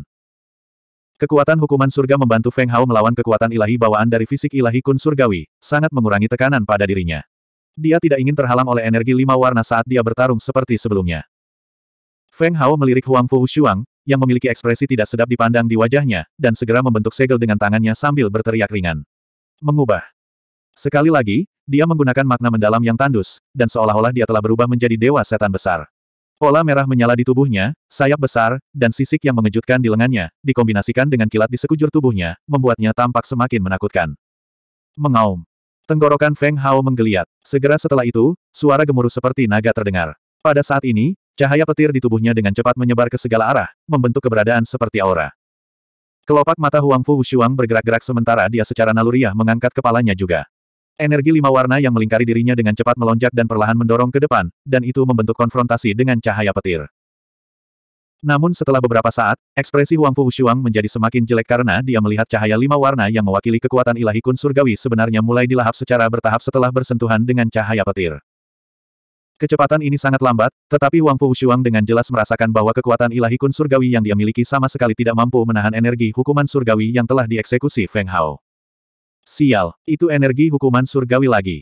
Kekuatan hukuman surga membantu Feng Hao melawan kekuatan ilahi bawaan dari fisik ilahi kun surgawi, sangat mengurangi tekanan pada dirinya. Dia tidak ingin terhalang oleh energi lima warna saat dia bertarung seperti sebelumnya. Feng Hao melirik Huang Fu Shuang, yang memiliki ekspresi tidak sedap dipandang di wajahnya, dan segera membentuk segel dengan tangannya sambil berteriak ringan. Mengubah. Sekali lagi, dia menggunakan makna mendalam yang tandus, dan seolah-olah dia telah berubah menjadi dewa setan besar. Pola merah menyala di tubuhnya, sayap besar, dan sisik yang mengejutkan di lengannya, dikombinasikan dengan kilat di sekujur tubuhnya, membuatnya tampak semakin menakutkan. Mengaum. Tenggorokan Feng Hao menggeliat. Segera setelah itu, suara gemuruh seperti naga terdengar. Pada saat ini, cahaya petir di tubuhnya dengan cepat menyebar ke segala arah, membentuk keberadaan seperti aura. Kelopak mata Huang Fu Wushuang bergerak-gerak sementara dia secara naluriah mengangkat kepalanya juga. Energi lima warna yang melingkari dirinya dengan cepat melonjak dan perlahan mendorong ke depan, dan itu membentuk konfrontasi dengan cahaya petir. Namun setelah beberapa saat, ekspresi Huang Fu Shuang menjadi semakin jelek karena dia melihat cahaya lima warna yang mewakili kekuatan ilahi kun surgawi sebenarnya mulai dilahap secara bertahap setelah bersentuhan dengan cahaya petir. Kecepatan ini sangat lambat, tetapi Huang Fu Shuang dengan jelas merasakan bahwa kekuatan ilahi kun surgawi yang dia miliki sama sekali tidak mampu menahan energi hukuman surgawi yang telah dieksekusi Feng Hao. Sial, itu energi hukuman surgawi lagi.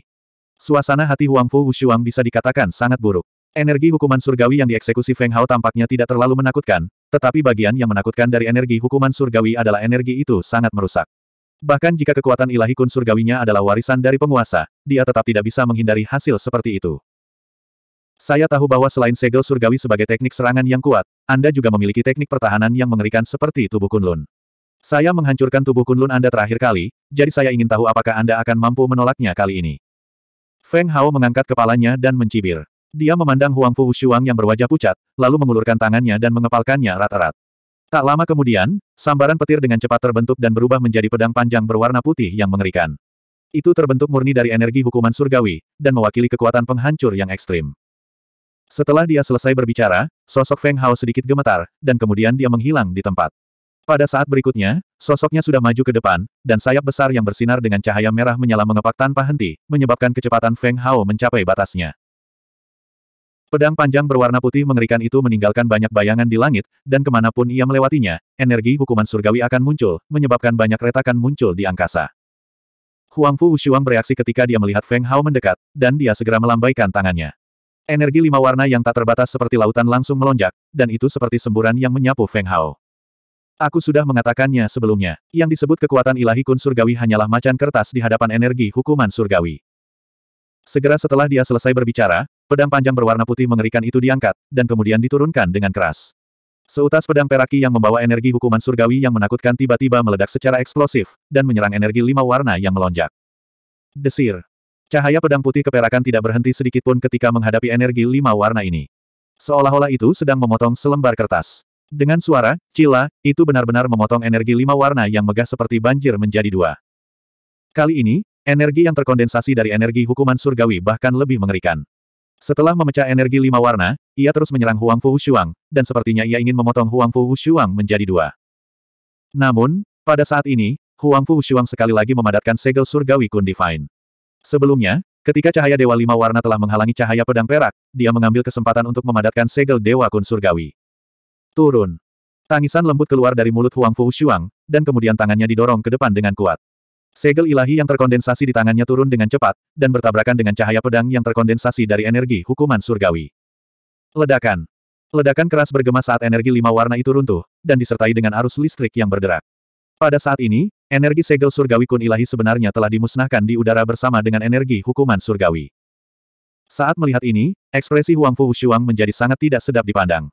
Suasana hati Huang Fu Wushuang bisa dikatakan sangat buruk. Energi hukuman surgawi yang dieksekusi Feng Hao tampaknya tidak terlalu menakutkan, tetapi bagian yang menakutkan dari energi hukuman surgawi adalah energi itu sangat merusak. Bahkan jika kekuatan ilahi kun surgawinya adalah warisan dari penguasa, dia tetap tidak bisa menghindari hasil seperti itu. Saya tahu bahwa selain segel surgawi sebagai teknik serangan yang kuat, Anda juga memiliki teknik pertahanan yang mengerikan seperti tubuh Kunlun. Saya menghancurkan tubuh Kunlun Anda terakhir kali, jadi saya ingin tahu apakah Anda akan mampu menolaknya kali ini. Feng Hao mengangkat kepalanya dan mencibir. Dia memandang Huang Fu Shuang yang berwajah pucat, lalu mengulurkan tangannya dan mengepalkannya rata-rata. Tak lama kemudian, sambaran petir dengan cepat terbentuk dan berubah menjadi pedang panjang berwarna putih yang mengerikan. Itu terbentuk murni dari energi hukuman surgawi, dan mewakili kekuatan penghancur yang ekstrim. Setelah dia selesai berbicara, sosok Feng Hao sedikit gemetar, dan kemudian dia menghilang di tempat. Pada saat berikutnya, sosoknya sudah maju ke depan, dan sayap besar yang bersinar dengan cahaya merah menyala mengepak tanpa henti, menyebabkan kecepatan Feng Hao mencapai batasnya. Pedang panjang berwarna putih mengerikan itu meninggalkan banyak bayangan di langit, dan kemanapun ia melewatinya, energi hukuman surgawi akan muncul, menyebabkan banyak retakan muncul di angkasa. Huang Fu Wushuang bereaksi ketika dia melihat Feng Hao mendekat, dan dia segera melambaikan tangannya. Energi lima warna yang tak terbatas seperti lautan langsung melonjak, dan itu seperti semburan yang menyapu Feng Hao. Aku sudah mengatakannya sebelumnya, yang disebut kekuatan ilahi kun surgawi hanyalah macan kertas di hadapan energi hukuman surgawi. Segera setelah dia selesai berbicara, pedang panjang berwarna putih mengerikan itu diangkat, dan kemudian diturunkan dengan keras. Seutas pedang peraki yang membawa energi hukuman surgawi yang menakutkan tiba-tiba meledak secara eksplosif, dan menyerang energi lima warna yang melonjak. Desir. Cahaya pedang putih keperakan tidak berhenti sedikitpun ketika menghadapi energi lima warna ini. Seolah-olah itu sedang memotong selembar kertas. Dengan suara, cila, itu benar-benar memotong energi lima warna yang megah seperti banjir menjadi dua. Kali ini, energi yang terkondensasi dari energi hukuman surgawi bahkan lebih mengerikan. Setelah memecah energi lima warna, ia terus menyerang Huang Fu Wushuang, dan sepertinya ia ingin memotong Huang Fu Wushuang menjadi dua. Namun, pada saat ini, Huang Fu Wushuang sekali lagi memadatkan segel surgawi Kun Divine. Sebelumnya, Ketika cahaya Dewa Lima Warna telah menghalangi cahaya pedang perak, dia mengambil kesempatan untuk memadatkan segel Dewa Kun Surgawi. Turun. Tangisan lembut keluar dari mulut Huang Fu Shuang, dan kemudian tangannya didorong ke depan dengan kuat. Segel ilahi yang terkondensasi di tangannya turun dengan cepat, dan bertabrakan dengan cahaya pedang yang terkondensasi dari energi hukuman surgawi. Ledakan. Ledakan keras bergema saat energi lima warna itu runtuh, dan disertai dengan arus listrik yang berderak. Pada saat ini, energi segel surgawi kun ilahi sebenarnya telah dimusnahkan di udara bersama dengan energi hukuman surgawi. Saat melihat ini, ekspresi Huang Fu Shuang menjadi sangat tidak sedap dipandang.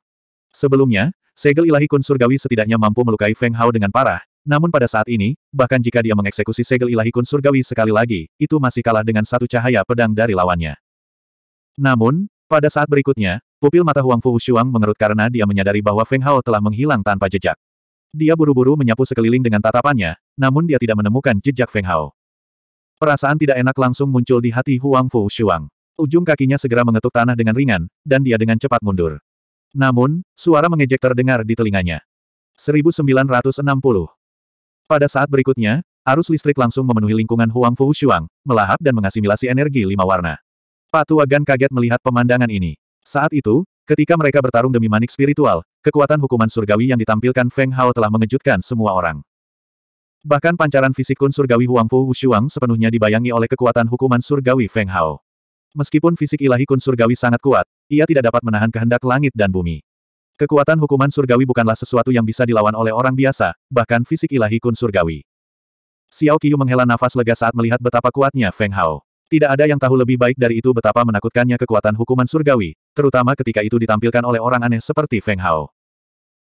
Sebelumnya, segel ilahi kun surgawi setidaknya mampu melukai Feng Hao dengan parah, namun pada saat ini, bahkan jika dia mengeksekusi segel ilahi kun surgawi sekali lagi, itu masih kalah dengan satu cahaya pedang dari lawannya. Namun, pada saat berikutnya, pupil mata Huang Fu Shuang mengerut karena dia menyadari bahwa Feng Hao telah menghilang tanpa jejak. Dia buru-buru menyapu sekeliling dengan tatapannya, namun dia tidak menemukan jejak Feng Hao. Perasaan tidak enak langsung muncul di hati Huang Fu Shuang. Ujung kakinya segera mengetuk tanah dengan ringan, dan dia dengan cepat mundur. Namun, suara mengejek terdengar di telinganya. 1960. Pada saat berikutnya, arus listrik langsung memenuhi lingkungan Huang Fu Shuang, melahap dan mengasimilasi energi lima warna. Patu Agan kaget melihat pemandangan ini. Saat itu, ketika mereka bertarung demi manik spiritual, kekuatan hukuman surgawi yang ditampilkan Feng Hao telah mengejutkan semua orang. Bahkan pancaran fisik kun surgawi Huang Fu Shuang sepenuhnya dibayangi oleh kekuatan hukuman surgawi Feng Hao. Meskipun fisik ilahi kun surgawi sangat kuat, ia tidak dapat menahan kehendak langit dan bumi. Kekuatan hukuman surgawi bukanlah sesuatu yang bisa dilawan oleh orang biasa, bahkan fisik ilahi kun surgawi. Xiao Qiyu menghela nafas lega saat melihat betapa kuatnya Feng Hao. Tidak ada yang tahu lebih baik dari itu betapa menakutkannya kekuatan hukuman surgawi, terutama ketika itu ditampilkan oleh orang aneh seperti Feng Hao.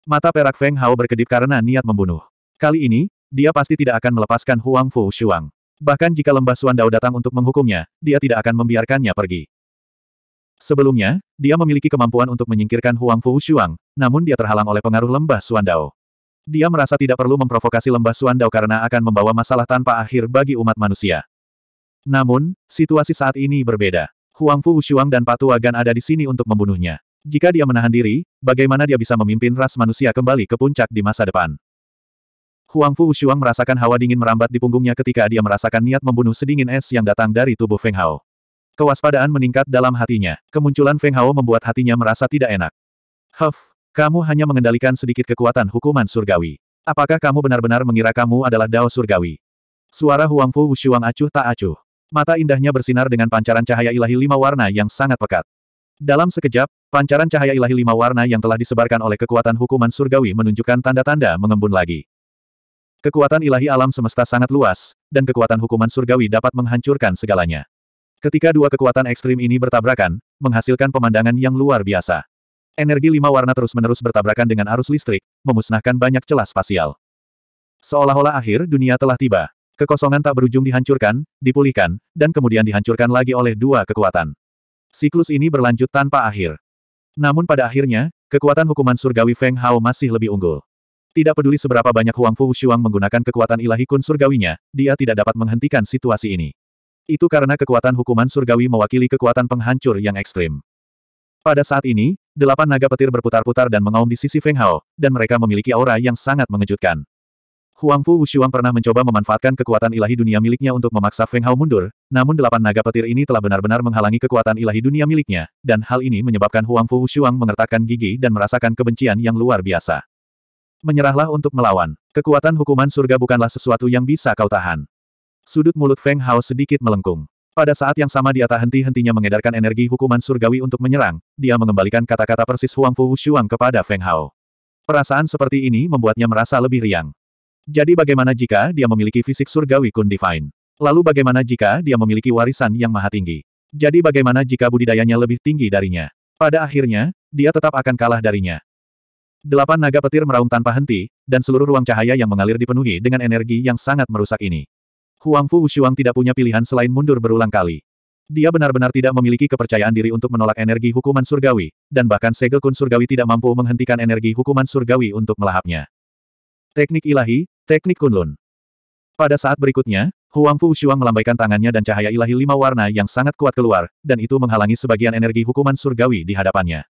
Mata perak Feng Hao berkedip karena niat membunuh. Kali ini, dia pasti tidak akan melepaskan Huang Fu Shuang. Bahkan jika lembah Suandao datang untuk menghukumnya, dia tidak akan membiarkannya pergi. Sebelumnya, dia memiliki kemampuan untuk menyingkirkan Huang Fu Shuang, namun dia terhalang oleh pengaruh lembah Suandao. Dia merasa tidak perlu memprovokasi lembah Suandao karena akan membawa masalah tanpa akhir bagi umat manusia. Namun, situasi saat ini berbeda. Huang Fu Shuang dan Patu Agan ada di sini untuk membunuhnya. Jika dia menahan diri, bagaimana dia bisa memimpin ras manusia kembali ke puncak di masa depan? Huang Fu Ushuang merasakan hawa dingin merambat di punggungnya ketika dia merasakan niat membunuh sedingin es yang datang dari tubuh Feng Hao. Kewaspadaan meningkat dalam hatinya. Kemunculan Feng Hao membuat hatinya merasa tidak enak. Huff, kamu hanya mengendalikan sedikit kekuatan hukuman surgawi. Apakah kamu benar-benar mengira kamu adalah Dao surgawi? Suara Huang Fu Wushuang acuh tak acuh. Mata indahnya bersinar dengan pancaran cahaya ilahi lima warna yang sangat pekat. Dalam sekejap, pancaran cahaya ilahi lima warna yang telah disebarkan oleh kekuatan hukuman surgawi menunjukkan tanda-tanda mengembun lagi. Kekuatan ilahi alam semesta sangat luas, dan kekuatan hukuman surgawi dapat menghancurkan segalanya. Ketika dua kekuatan ekstrim ini bertabrakan, menghasilkan pemandangan yang luar biasa. Energi lima warna terus-menerus bertabrakan dengan arus listrik, memusnahkan banyak celah spasial. Seolah-olah akhir dunia telah tiba. Kekosongan tak berujung dihancurkan, dipulihkan, dan kemudian dihancurkan lagi oleh dua kekuatan. Siklus ini berlanjut tanpa akhir. Namun pada akhirnya, kekuatan hukuman surgawi Feng Hao masih lebih unggul. Tidak peduli seberapa banyak Huang Fu Shuang menggunakan kekuatan ilahi kun surgawinya, dia tidak dapat menghentikan situasi ini. Itu karena kekuatan hukuman surgawi mewakili kekuatan penghancur yang ekstrim. Pada saat ini, delapan naga petir berputar-putar dan mengaum di sisi Feng Hao, dan mereka memiliki aura yang sangat mengejutkan. Huang Fu Wushuang pernah mencoba memanfaatkan kekuatan ilahi dunia miliknya untuk memaksa Feng Hao mundur, namun delapan naga petir ini telah benar-benar menghalangi kekuatan ilahi dunia miliknya, dan hal ini menyebabkan Huang Fu Wushuang mengertakkan gigi dan merasakan kebencian yang luar biasa menyerahlah untuk melawan. Kekuatan hukuman surga bukanlah sesuatu yang bisa kau tahan. Sudut mulut Feng Hao sedikit melengkung. Pada saat yang sama dia tak henti-hentinya mengedarkan energi hukuman surgawi untuk menyerang, dia mengembalikan kata-kata persis Huang Fu Shuang kepada Feng Hao. Perasaan seperti ini membuatnya merasa lebih riang. Jadi bagaimana jika dia memiliki fisik surgawi kun divine? Lalu bagaimana jika dia memiliki warisan yang maha tinggi? Jadi bagaimana jika budidayanya lebih tinggi darinya? Pada akhirnya, dia tetap akan kalah darinya. Delapan naga petir meraung tanpa henti, dan seluruh ruang cahaya yang mengalir dipenuhi dengan energi yang sangat merusak ini. Huang Fu Wushuang tidak punya pilihan selain mundur berulang kali. Dia benar-benar tidak memiliki kepercayaan diri untuk menolak energi hukuman surgawi, dan bahkan segel kun surgawi tidak mampu menghentikan energi hukuman surgawi untuk melahapnya. Teknik ilahi, teknik kunlun. Pada saat berikutnya, Huang Fu Wushuang melambaikan tangannya dan cahaya ilahi lima warna yang sangat kuat keluar, dan itu menghalangi sebagian energi hukuman surgawi di hadapannya.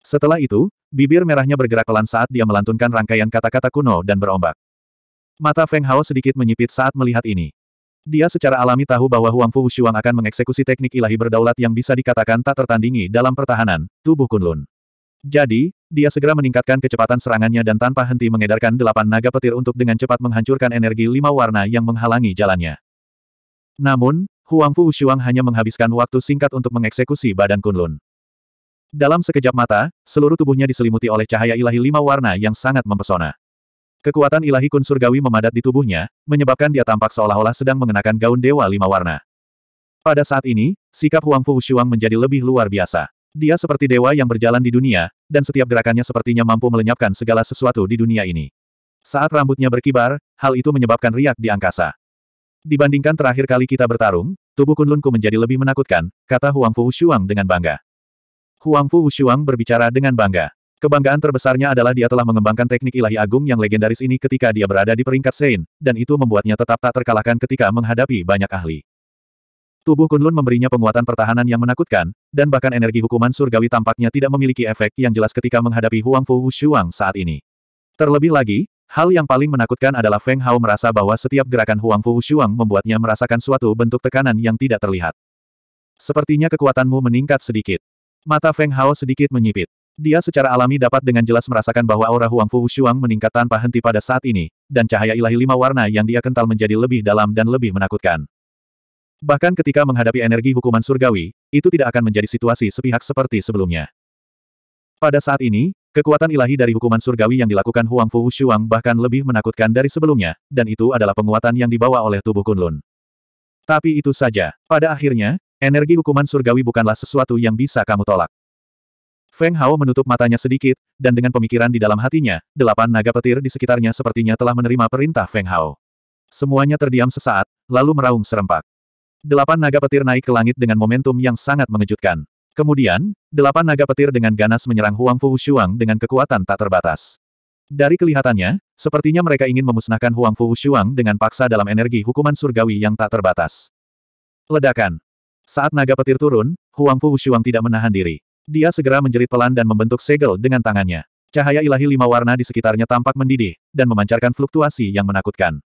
Setelah itu, bibir merahnya bergerak pelan saat dia melantunkan rangkaian kata-kata kuno dan berombak. Mata Feng Hao sedikit menyipit saat melihat ini. Dia secara alami tahu bahwa Huang Fu Shuang akan mengeksekusi teknik ilahi berdaulat yang bisa dikatakan tak tertandingi dalam pertahanan, tubuh Kunlun. Jadi, dia segera meningkatkan kecepatan serangannya dan tanpa henti mengedarkan delapan naga petir untuk dengan cepat menghancurkan energi lima warna yang menghalangi jalannya. Namun, Huang Fu Shuang hanya menghabiskan waktu singkat untuk mengeksekusi badan Kunlun. Dalam sekejap mata, seluruh tubuhnya diselimuti oleh cahaya ilahi lima warna yang sangat mempesona. Kekuatan ilahi kun surgawi memadat di tubuhnya, menyebabkan dia tampak seolah-olah sedang mengenakan gaun dewa lima warna. Pada saat ini, sikap Huang Fu Shuang menjadi lebih luar biasa. Dia seperti dewa yang berjalan di dunia, dan setiap gerakannya sepertinya mampu melenyapkan segala sesuatu di dunia ini. Saat rambutnya berkibar, hal itu menyebabkan riak di angkasa. Dibandingkan terakhir kali kita bertarung, tubuh Kunlunku menjadi lebih menakutkan, kata Huang Fu Shuang dengan bangga. Huang Fu Wushuang berbicara dengan bangga. Kebanggaan terbesarnya adalah dia telah mengembangkan teknik ilahi agung yang legendaris ini ketika dia berada di peringkat Sein, dan itu membuatnya tetap tak terkalahkan ketika menghadapi banyak ahli. Tubuh Kunlun memberinya penguatan pertahanan yang menakutkan, dan bahkan energi hukuman surgawi tampaknya tidak memiliki efek yang jelas ketika menghadapi Huang Fu Wushuang saat ini. Terlebih lagi, hal yang paling menakutkan adalah Feng Hao merasa bahwa setiap gerakan Huang Fu Wushuang membuatnya merasakan suatu bentuk tekanan yang tidak terlihat. Sepertinya kekuatanmu meningkat sedikit. Mata Feng Hao sedikit menyipit. Dia secara alami dapat dengan jelas merasakan bahwa aura Huang Fu Shuang meningkat tanpa henti pada saat ini, dan cahaya ilahi lima warna yang dia kental menjadi lebih dalam dan lebih menakutkan. Bahkan ketika menghadapi energi hukuman surgawi, itu tidak akan menjadi situasi sepihak seperti sebelumnya. Pada saat ini, kekuatan ilahi dari hukuman surgawi yang dilakukan Huang Fu Shuang bahkan lebih menakutkan dari sebelumnya, dan itu adalah penguatan yang dibawa oleh tubuh Kunlun. Tapi itu saja. Pada akhirnya, Energi hukuman surgawi bukanlah sesuatu yang bisa kamu tolak. Feng Hao menutup matanya sedikit, dan dengan pemikiran di dalam hatinya, delapan naga petir di sekitarnya sepertinya telah menerima perintah Feng Hao. Semuanya terdiam sesaat, lalu meraung serempak. Delapan naga petir naik ke langit dengan momentum yang sangat mengejutkan. Kemudian, delapan naga petir dengan ganas menyerang Huang Fu Shuang dengan kekuatan tak terbatas. Dari kelihatannya, sepertinya mereka ingin memusnahkan Huang Fu Shuang dengan paksa dalam energi hukuman surgawi yang tak terbatas. Ledakan. Saat naga petir turun, Huang Fu Wushuang tidak menahan diri. Dia segera menjerit pelan dan membentuk segel dengan tangannya. Cahaya ilahi lima warna di sekitarnya tampak mendidih, dan memancarkan fluktuasi yang menakutkan.